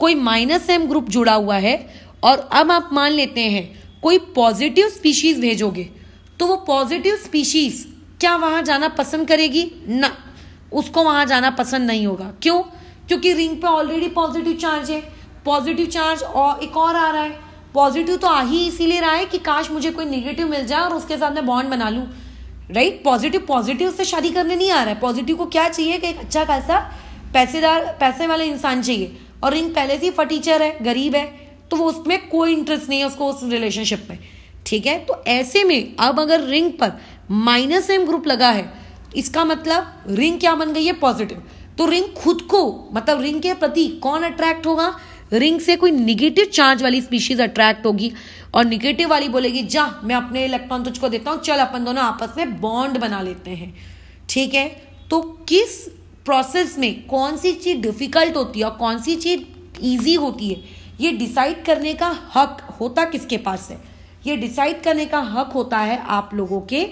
कोई माइनस एम ग्रुप जुड़ा हुआ है और अब आप मान लेते हैं कोई पॉजिटिव स्पीशीज भेजोगे तो वो पॉजिटिव स्पीशीज क्या वहां जाना पसंद करेगी ना उसको वहां जाना पसंद नहीं होगा क्यों क्योंकि रिंग पे ऑलरेडी पॉजिटिव चार्ज है पॉजिटिव चार्ज और एक और आ रहा है पॉजिटिव तो आ ही इसीलिए रहा है कि काश मुझे कोई निगेटिव मिल जाए और उसके साथ मैं बॉन्ड बना लूँ राइट पॉजिटिव पॉजिटिव से शादी करने नहीं आ रहा है पॉजिटिव को क्या चाहिए कि एक अच्छा खासा पैसेदार पैसे वाला इंसान चाहिए और रिंग पहले से ही फटीचर है गरीब है तो वो उसमें कोई इंटरेस्ट नहीं है उसको उस रिलेशनशिप में ठीक है तो ऐसे में अब अगर रिंग पर माइनस एम ग्रुप लगा है इसका मतलब रिंग क्या बन गई है पॉजिटिव तो रिंग खुद को मतलब रिंग के प्रति कौन अट्रैक्ट होगा रिंग से कोई निगेटिव चार्ज वाली स्पीशीज अट्रैक्ट होगी और निगेटिव वाली बोलेगी जा मैं अपने इलेक्ट्रॉन तुझको देता हूँ चल अपन दोनों आपस में बॉन्ड बना लेते हैं ठीक है तो किस प्रोसेस में कौन सी चीज़ डिफिकल्ट होती है और कौन सी चीज़ ईजी होती है ये डिसाइड करने का हक होता किसके पास है ये डिसाइड करने का हक होता है आप लोगों के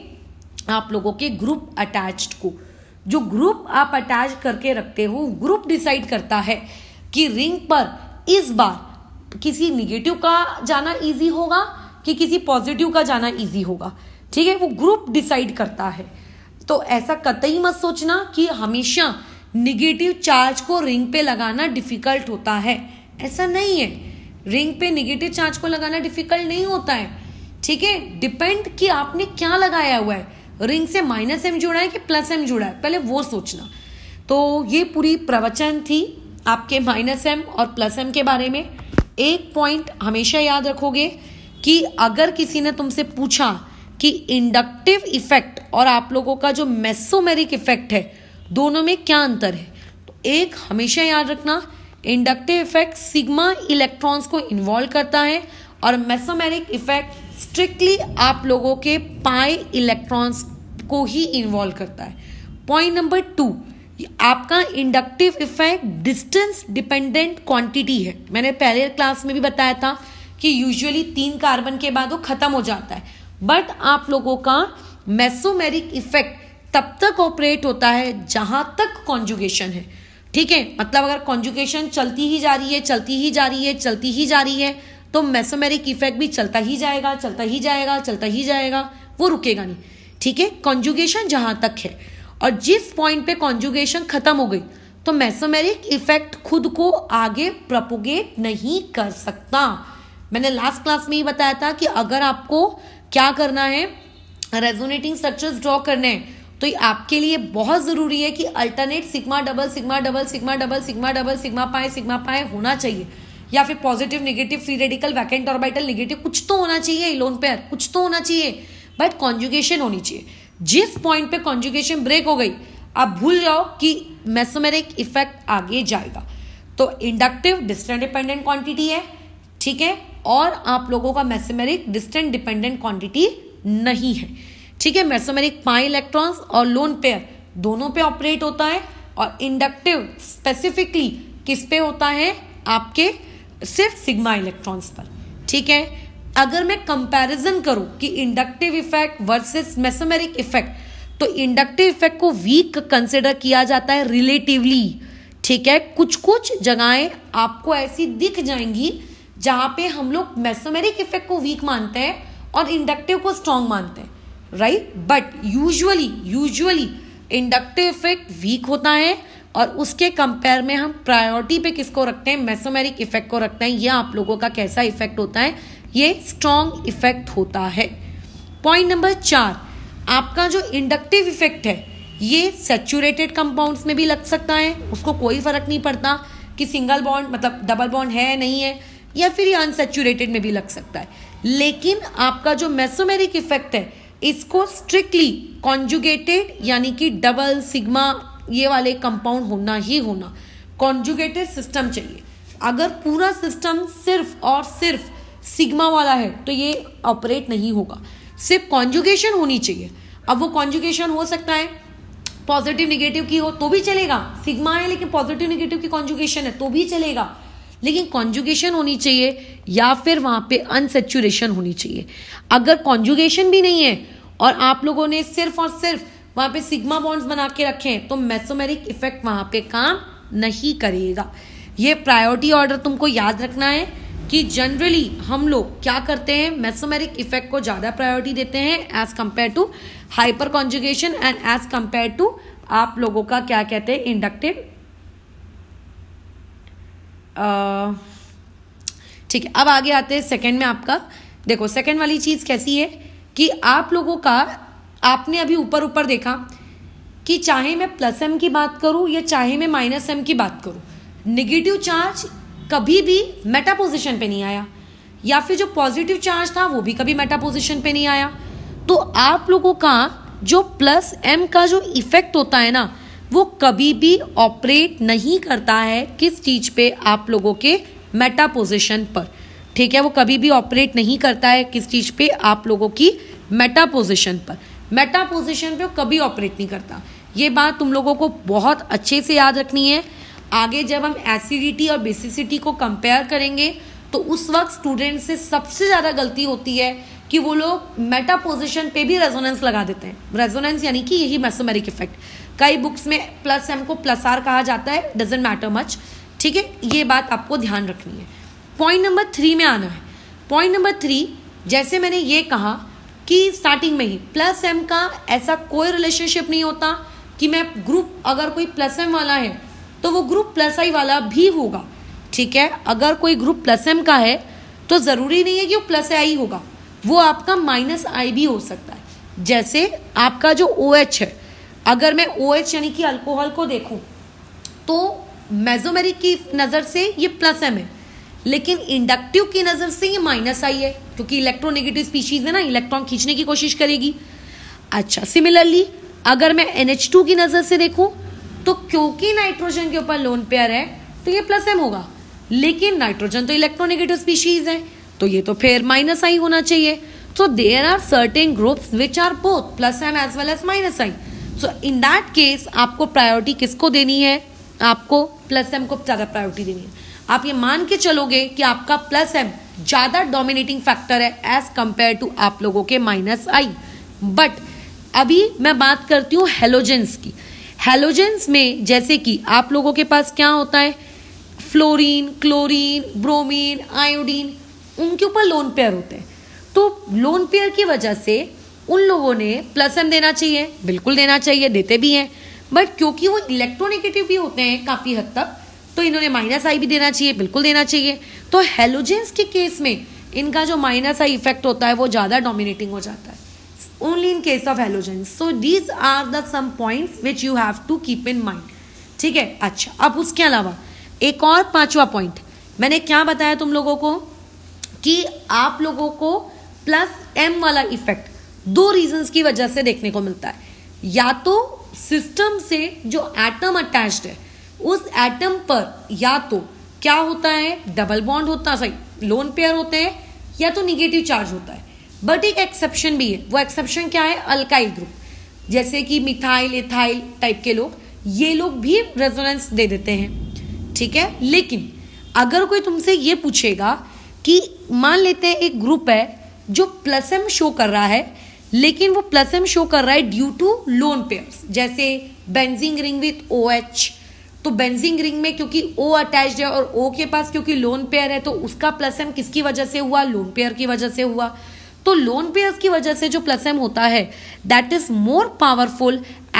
आप लोगों के ग्रुप अटैच्ड को जो ग्रुप आप अटैच करके रखते हो ग्रुप डिसाइड करता है कि रिंग पर इस बार किसी निगेटिव का जाना इजी होगा कि किसी पॉजिटिव का जाना इजी होगा ठीक है वो ग्रुप डिसाइड करता है तो ऐसा कतई मत सोचना कि हमेशा निगेटिव चार्ज को रिंग पे लगाना डिफिकल्ट होता है ऐसा नहीं है रिंग पे निगेटिव चार्ज को लगाना डिफिकल्ट नहीं होता है ठीक है डिपेंड कि आपने क्या लगाया हुआ है रिंग से माइनस एम जुड़ा है कि प्लस एम जुड़ा है पहले वो सोचना तो ये पूरी प्रवचन थी आपके माइनस एम और प्लस एम के बारे में एक पॉइंट हमेशा याद रखोगे कि अगर किसी ने तुमसे पूछा कि इंडक्टिव इफेक्ट और आप लोगों का जो मेसोमेरिक इफेक्ट है दोनों में क्या अंतर है तो एक हमेशा याद रखना इंडक्टिव इफेक्ट सिग्मा इलेक्ट्रॉन्स को इन्वॉल्व करता है और मेसोमेरिक इफेक्ट स्ट्रिक्टली आप लोगों के पाई इलेक्ट्रॉन्स को ही इन्वॉल्व करता है पॉइंट नंबर टू आपका inductive effect distance dependent quantity है मैंने पहले क्लास में भी बताया था कि यूजुअली तीन कार्बन के बाद वो खत्म हो जाता है बट आप लोगों का मेसोमेरिक इफेक्ट तब तक ऑपरेट होता है जहां तक कॉन्जुगेशन है ठीक है मतलब अगर कॉन्जुगेशन चलती ही जा रही है चलती ही जा रही है चलती ही जा रही है तो मेसोमेरिक इफेक्ट भी चलता ही जाएगा चलता ही जाएगा चलता ही जाएगा वो रुकेगा नहीं ठीक है कॉन्जुगेशन जहां तक है और जिस पॉइंट पे कॉन्जुगेशन खत्म हो गई तो मैसोमेरिक इफेक्ट खुद को आगे प्रपोगेट नहीं कर सकता मैंने लास्ट क्लास में ही बताया था कि अगर आपको क्या करना है रेजोनेटिंग स्ट्रक्चर्स ड्रॉ करने हैं तो ये आपके लिए बहुत जरूरी है कि alternate sigma double sigma double sigma double sigma double sigma pi sigma pi होना चाहिए या फिर positive negative free radical vacant orbital negative कुछ तो होना चाहिए लोन पेयर कुछ तो होना चाहिए बट कॉन्जुगेशन होनी चाहिए जिस पॉइंट पे कॉन्जुगेशन ब्रेक हो गई आप भूल जाओ कि मैसोमेरिक इफेक्ट आगे जाएगा तो इंडक्टिव डिस्टेंट डिपेंडेंट क्वांटिटी है ठीक है और आप लोगों का मैसेमेरिक डिस्टेंट डिपेंडेंट क्वांटिटी नहीं है ठीक है मैसोमेरिक पाई इलेक्ट्रॉन्स और लोन पेयर दोनों पे ऑपरेट होता है और इंडक्टिव स्पेसिफिकली किस पे होता है आपके सिर्फ सिग्मा इलेक्ट्रॉन्स पर ठीक है अगर मैं कंपैरिजन करूं कि inductive effect versus mesomeric effect तो इंडक्टिव इफेक्ट को वीक कंसिडर किया जाता है रिलेटिवली ठीक है कुछ कुछ जगहें आपको ऐसी दिख जाएंगी जहां पे हम लोग मेसोमेरिक इफेक्ट को वीक मानते हैं और इंडक्टिव को स्ट्रांग मानते हैं right but usually usually inductive effect weak होता है और उसके कंपेयर में हम प्रायोरिटी पे किसको रखते हैं मेसोमेरिक इफेक्ट को रखते हैं यह आप लोगों का कैसा इफेक्ट होता है ये स्ट्रॉन्ग इफेक्ट होता है पॉइंट नंबर चार आपका जो इंडक्टिव इफेक्ट है ये सेचूरेटेड कंपाउंड्स में भी लग सकता है उसको कोई फर्क नहीं पड़ता कि सिंगल बॉन्ड मतलब डबल बॉन्ड है नहीं है या फिर ये अनसेचूरेटेड में भी लग सकता है लेकिन आपका जो मेसोमेरिक इफेक्ट है इसको स्ट्रिक्टली कॉन्जुगेटेड यानी कि डबल सिग्मा ये वाले कंपाउंड होना ही होना कॉन्जुगेटेड सिस्टम चाहिए अगर पूरा सिस्टम सिर्फ और सिर्फ सिग्मा वाला है तो ये ऑपरेट नहीं होगा सिर्फ कॉन्जुगेशन होनी चाहिए अब वो कॉन्जुगेशन हो सकता है पॉजिटिव निगेटिव की हो तो भी चलेगा सिग्मा है लेकिन पॉजिटिव निगेटिव की कॉन्जुगेशन है तो भी चलेगा लेकिन कॉन्जुगेशन होनी चाहिए या फिर वहां पे अनसेचुरेशन होनी चाहिए अगर कॉन्जुगेशन भी नहीं है और आप लोगों ने सिर्फ और सिर्फ वहां पे सिग्मा बॉन्ड्स बना के रखें तो मेसोमेरिक इफेक्ट वहां पे काम नहीं करेगा ये प्रायोरिटी ऑर्डर तुमको याद रखना है कि जनरली हम लोग क्या करते हैं मेसोमेरिक इफेक्ट को ज़्यादा प्रायोरिटी देते हैं as compare to hyperconjugation and as compare to आप लोगों का क्या कहते हैं इंडक्टिव ठीक है अब आगे आते हैं सेकेंड में आपका देखो सेकेंड वाली चीज़ कैसी है कि आप लोगों का आपने अभी ऊपर ऊपर देखा कि चाहे मैं प्लस एम की बात करूं या चाहे मैं माइनस एम की बात करूं नेगेटिव चार्ज कभी भी मेटा पोजिशन पे नहीं आया या फिर जो पॉजिटिव चार्ज था वो भी कभी मेटा पोजिशन पे नहीं आया तो आप लोगों का जो प्लस एम का जो इफेक्ट होता है ना वो कभी भी ऑपरेट नहीं करता है किस चीज पे आप लोगों के मेटा पोजिशन पर ठीक है वो कभी भी ऑपरेट नहीं करता है किस चीज पे आप लोगों की मेटा पोजिशन पर मेटा पोजिशन पे कभी ऑपरेट नहीं करता ये बात तुम लोगों को बहुत अच्छे से याद रखनी है आगे जब हम एसिडिटी और बेसिसिटी को कंपेयर करेंगे तो उस वक्त स्टूडेंट से सबसे ज़्यादा गलती होती है कि वो लोग मेटा पोजिशन पे भी रेजोनेंस लगा देते हैं रेजोनेंस यानी कि यही मैसोमेरिक इफेक्ट कई बुक्स में प्लस एम को प्लस आर कहा जाता है डजेंट मैटर मच ठीक है ये बात आपको ध्यान रखनी है पॉइंट नंबर थ्री में आना है पॉइंट नंबर थ्री जैसे मैंने ये कहा कि स्टार्टिंग में ही प्लस एम का ऐसा कोई रिलेशनशिप नहीं होता कि मैं ग्रुप अगर कोई प्लस एम वाला है तो वो ग्रुप प्लस आई वाला भी होगा ठीक है अगर कोई ग्रुप प्लस एम का है तो ज़रूरी नहीं है कि वो प्लस आई होगा वो आपका माइनस आई भी हो सकता है जैसे आपका जो ओ OH है अगर मैं ओ OH यानी कि अल्कोहल को देखूँ तो मेजोमेरिक की नज़र से ये प्लस एम है लेकिन इंडक्टिव की नज़र से ये माइनस आई है क्योंकि इलेक्ट्रोनेगेटिव स्पीशीज है ना इलेक्ट्रॉन खींचने की कोशिश करेगी अच्छा सिमिलरली अगर मैं एन की नज़र से देखूं तो क्योंकि नाइट्रोजन के ऊपर लोन पेयर है तो ये प्लस एम होगा लेकिन नाइट्रोजन तो इलेक्ट्रोनेगेटिव स्पीशीज है तो ये तो फिर माइनस आई होना चाहिए so there are certain group which are both plus M as well as minus I so in that case आपको प्रायोरिटी किसको देनी है आपको प्लस एम को ज़्यादा प्रायोरिटी देनी है आप ये मान के चलोगे कि आपका प्लस एम ज़्यादा डोमिनेटिंग फैक्टर है एज कंपेयर टू आप लोगों के माइनस आई बट अभी मैं बात करती हूँ हेलोजेंस की हेलोजेंस में जैसे कि आप लोगों के पास क्या होता है फ्लोरीन क्लोरीन ब्रोमीन आयोडीन उनके ऊपर लोन पेयर होते हैं तो लोन पेयर की वजह से उन लोगों ने प्लस एम देना चाहिए बिल्कुल देना चाहिए देते भी हैं बट क्योंकि वो इलेक्ट्रोनेगेटिव भी होते हैं काफ़ी हद तक तो इन्होंने माइनस आई भी देना चाहिए बिल्कुल देना चाहिए तो हेलोजेंस के केस में इनका जो माइनस आई इफेक्ट होता है वो ज़्यादा डोमिनेटिंग हो जाता है only in case of halogens so these are the some point which you have to keep in mind ठीक है अच्छा अब उसके अलावा एक और पांचवा पॉइंट मैंने क्या बताया तुम लोगों को कि आप लोगों को प्लस एम वाला इफेक्ट दो रीजंस की वजह से देखने को मिलता है या तो सिस्टम से जो एटम अटैच्ड है उस एटम पर या तो क्या होता है डबल बॉन्ड होता है सॉरी लोन पेयर होते हैं या तो निगेटिव चार्ज होता है बट एक एक्सेप्शन भी है वो एक्सेप्शन क्या है अल्काइल ग्रुप जैसे कि मिथाइल इथाइल टाइप के लोग ये लोग भी रेजोनेंस दे देते हैं ठीक है लेकिन अगर कोई तुमसे ये पूछेगा कि मान लेते हैं एक ग्रुप है जो प्लस एम शो कर रहा है लेकिन वो प्लस एम शो कर रहा है ड्यू टू लोन पेयर्स जैसे benzene ring with O H OH, तो बेंजिंग रिंग में क्योंकि ओ अटैच है और ओ के पास क्योंकि लोन पेयर है तो उसका प्लस एम किसकी वजह से हुआ लोन पेयर की वजह से हुआ तो लोन पेयर्स की वजह से जो प्लस एम होता है that is more powerful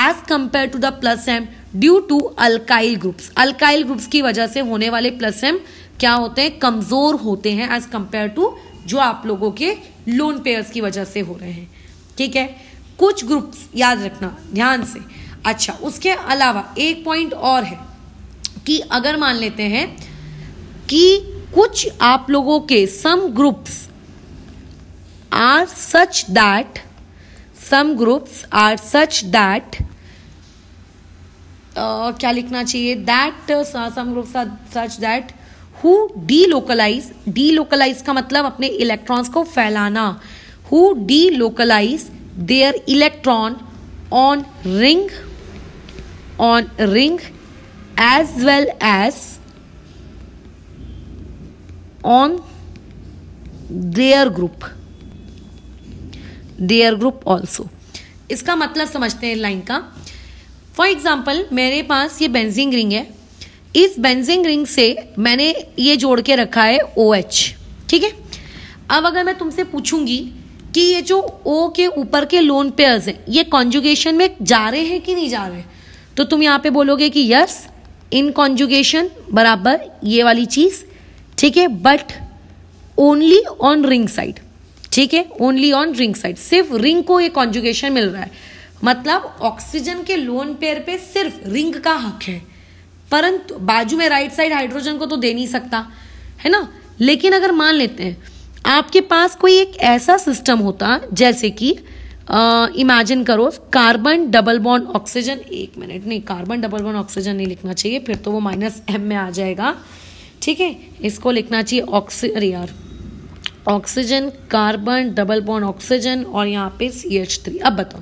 as compare to the plus M due to alkyl groups alkyl groups की वजह से होने वाले प्लस एम क्या होते हैं कमजोर होते हैं एज कंपेयर टू जो आप लोगों के लोन पेयर्स की वजह से हो रहे हैं ठीक है कुछ ग्रुप्स याद रखना ध्यान से अच्छा उसके अलावा एक पॉइंट और है कि अगर मान लेते हैं कि कुछ आप लोगों के some groups are such that some groups are such that क्या लिखना चाहिए that some groups are such that who delocalize delocalize का मतलब अपने इलेक्ट्रॉन्स को फैलाना who delocalize their electron on ring on ring as well as on their group their group also इसका मतलब समझते हैं लाइन का फॉर एग्जाम्पल मेरे पास ये बेंजिंग रिंग है इस बेंजिंग रिंग से मैंने ये जोड़ के रखा है ओ एच ठीक है अब अगर मैं तुमसे पूछूंगी कि ये जो ओ के ऊपर के लोन पेयर्स हैं ये कॉन्जुगेशन में जा रहे हैं कि नहीं जा रहे तो तुम यहाँ पे बोलोगे कि यस इन कॉन्जुगेशन बराबर ये वाली चीज ठीक है but only on ring side ठीक है ओनली ऑन रिंग साइड सिर्फ रिंग को ये कॉन्जुगेशन मिल रहा है मतलब ऑक्सीजन के लोन पेयर पे सिर्फ रिंग का हक है परंतु बाजू में राइट साइड हाइड्रोजन को तो दे नहीं सकता है ना लेकिन अगर मान लेते हैं आपके पास कोई एक ऐसा सिस्टम होता जैसे कि इमेजिन uh, करो कार्बन डबल बॉन्ड ऑक्सीजन एक मिनट नहीं कार्बन डबल बॉन्ड ऑक्सीजन नहीं लिखना चाहिए फिर तो वो माइनस एम में आ जाएगा ठीक है इसको लिखना चाहिए ऑक्सी अरे यार oxygen carbon double bond oxygen और यहाँ पे सी एच थ्री अब बताओ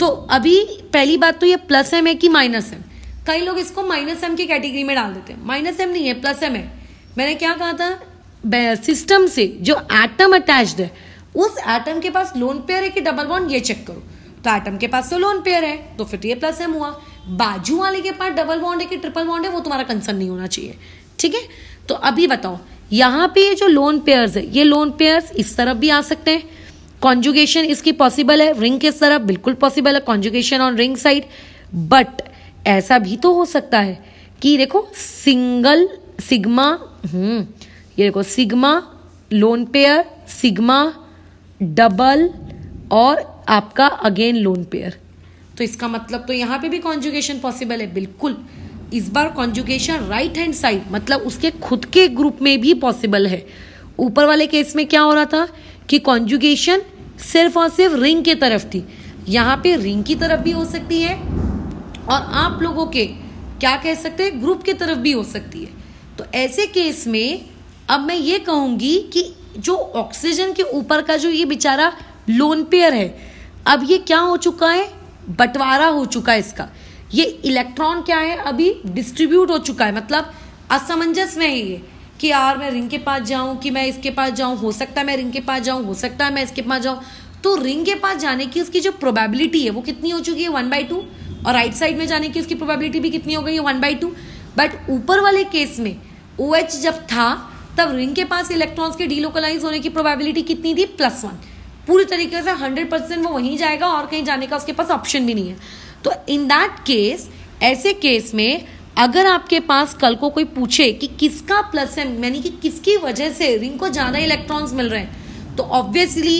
तो अभी पहली बात तो ये प्लस एम है कि माइनस एम कई लोग इसको माइनस एम की कैटेगरी में डाल देते हैं माइनस एम नहीं है प्लस एम है मैंने क्या कहा था सिस्टम से जो एटम अटैच्ड है उस एटम के पास लोन पेयर है कि डबल बॉन्ड ये चेक करो तो एटम के पास तो लोन पेयर है तो फिर तो ये प्लस एम हुआ बाजू वाले के पास डबल बॉन्ड है कि ट्रिपल बॉन्ड है वो तुम्हारा कंसर्न नहीं होना चाहिए ठीक है तो अभी बताओ यहाँ पे ये जो लोन पेयर्स है ये लोन पेयर्स इस तरफ भी आ सकते हैं कॉन्जुगेशन इसकी पॉसिबल है रिंग किस तरफ बिल्कुल पॉसिबल है conjugation on ring side but ऐसा भी तो हो सकता है कि देखो सिंगल सिग्मा हम्म ये देखो sigma lone pair sigma double और आपका अगेन लोन पेयर तो इसका मतलब तो यहां पे भी कॉन्जुगेशन पॉसिबल है बिल्कुल इस बार कॉन्जुगेशन राइट हैंड साइड मतलब उसके खुद के ग्रुप में भी पॉसिबल है ऊपर वाले केस में क्या हो रहा था कि कॉन्जुगेशन सिर्फ और सिर्फ रिंग के तरफ थी यहाँ पे रिंग की तरफ भी हो सकती है और आप लोगों के क्या कह सकते हैं ग्रुप की तरफ भी हो सकती है तो ऐसे केस में अब मैं ये कहूंगी कि जो ऑक्सीजन के ऊपर का जो ये बेचारा लोन पेयर है अब ये क्या हो चुका है बंटवारा हो चुका है इसका ये इलेक्ट्रॉन क्या है अभी डिस्ट्रीब्यूट हो चुका है मतलब असमंजस में है ये कि यार मैं रिंग के पास जाऊं कि मैं इसके पास जाऊं हो सकता है मैं रिंग के पास जाऊं हो सकता है मैं इसके पास जाऊं तो रिंग के पास जाने की उसकी जो प्रोबेबिलिटी है वो कितनी हो चुकी है वन बाई टू और राइट साइड में जाने की उसकी प्रोबेबिलिटी भी कितनी हो गई है वन बाई टू बट ऊपर वाले केस में ओ OH जब था तब रिंग के पास इलेक्ट्रॉन्स के डीलोकलाइज होने की प्रोबेबिलिटी कितनी थी प्लस वन पूरी तरीके से हंड्रेड परसेंट वो वहीं जाएगा और कहीं जाने का उसके पास ऑप्शन भी नहीं है तो इन दैट केस ऐसे केस में अगर आपके पास कल को कोई पूछे कि किसका प्लस है यानी कि किसकी वजह से रिंग को ज़्यादा इलेक्ट्रॉन्स मिल रहे हैं तो ऑब्वियसली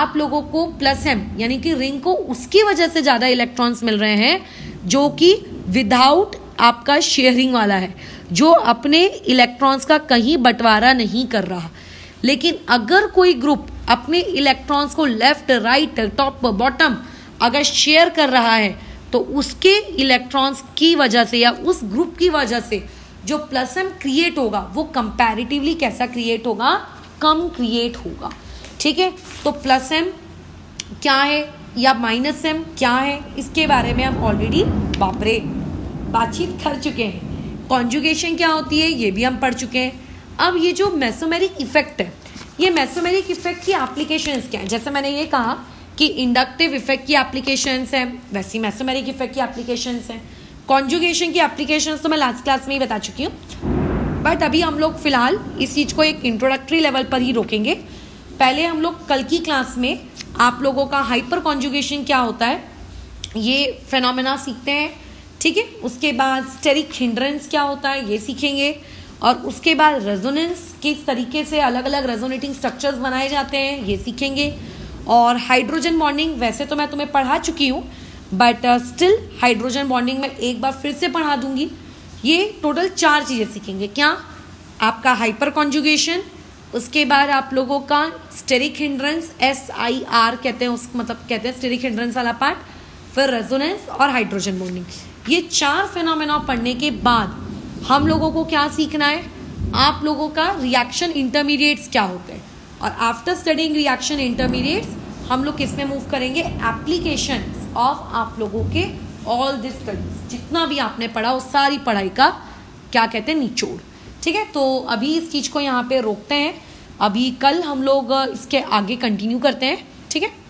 आप लोगों को प्लस एम यानी कि रिंग को उसकी वजह से ज़्यादा इलेक्ट्रॉन्स मिल रहे हैं जो कि विदाउट आपका शेयरिंग वाला है जो अपने इलेक्ट्रॉन्स का कहीं बंटवारा नहीं कर रहा लेकिन अगर कोई ग्रुप अपने इलेक्ट्रॉन्स को लेफ्ट राइट टॉप बॉटम अगर शेयर कर रहा है तो उसके इलेक्ट्रॉन्स की वजह से या उस ग्रुप की वजह से जो प्लस एम क्रिएट होगा वो कंपैरेटिवली कैसा क्रिएट होगा कम क्रिएट होगा ठीक है तो प्लस एम क्या है या माइनस एम क्या है इसके बारे में हम ऑलरेडी बापरे बातचीत कर चुके हैं कॉन्जुगेशन क्या होती है ये भी हम पढ़ चुके हैं अब ये जो मैसोमेरिक इफेक्ट है ये मैसोमेरिक इफेक्ट की एप्लीकेशन क्या है जैसे मैंने ये कहा कि इंडक्टिव इफेक्ट की एप्लीकेशन है वैसी मैसोमेरिक इफेक्ट की एप्लीकेशन है कॉन्जुगेशन की एप्लीकेशन तो मैं लास्ट क्लास में ही बता चुकी हूँ बट अभी हम लोग फिलहाल इस चीज़ को एक इंट्रोडक्टरी लेवल पर ही रोकेंगे पहले हम लोग कल की क्लास में आप लोगों का हाइपर कॉन्जुगेशन क्या होता है ये फेनोमेना सीखते हैं ठीक है उसके बाद स्टेरिक हिंड्रेंस क्या होता है ये सीखेंगे और उसके बाद रेजोनेंस किस तरीके से अलग अलग रेजोनेटिंग स्ट्रक्चर्स बनाए जाते हैं ये सीखेंगे और हाइड्रोजन बॉन्डिंग वैसे तो मैं तुम्हें पढ़ा चुकी हूँ बट स्टिल हाइड्रोजन बॉन्डिंग मैं एक बार फिर से पढ़ा दूंगी ये टोटल चार चीज़ें सीखेंगे क्या आपका हाइपर कॉन्जुगेशन उसके बाद आप लोगों का steric hindrance S I R कहते हैं उस मतलब कहते हैं स्टेरिक हिंड्रेंस वाला पार्ट फिर रेजोनेंस और हाइड्रोजन बॉन्डिंग ये चार फिनोमेना पढ़ने के बाद हम लोगों को क्या सीखना है आप लोगों का रिएक्शन इंटरमीडिएट्स क्या होते हैं और आफ्टर स्टडिंग रिएक्शन इंटरमीडिएट्स हम लोग किस में मूव करेंगे एप्लीकेशन ऑफ आप लोगों के ऑल दिस स्टडीज जितना भी आपने पढ़ा उस सारी पढ़ाई का क्या कहते हैं निचोड़ ठीक है तो अभी इस चीज़ को यहाँ पे रोकते हैं अभी कल हम लोग इसके आगे कंटिन्यू करते हैं ठीक है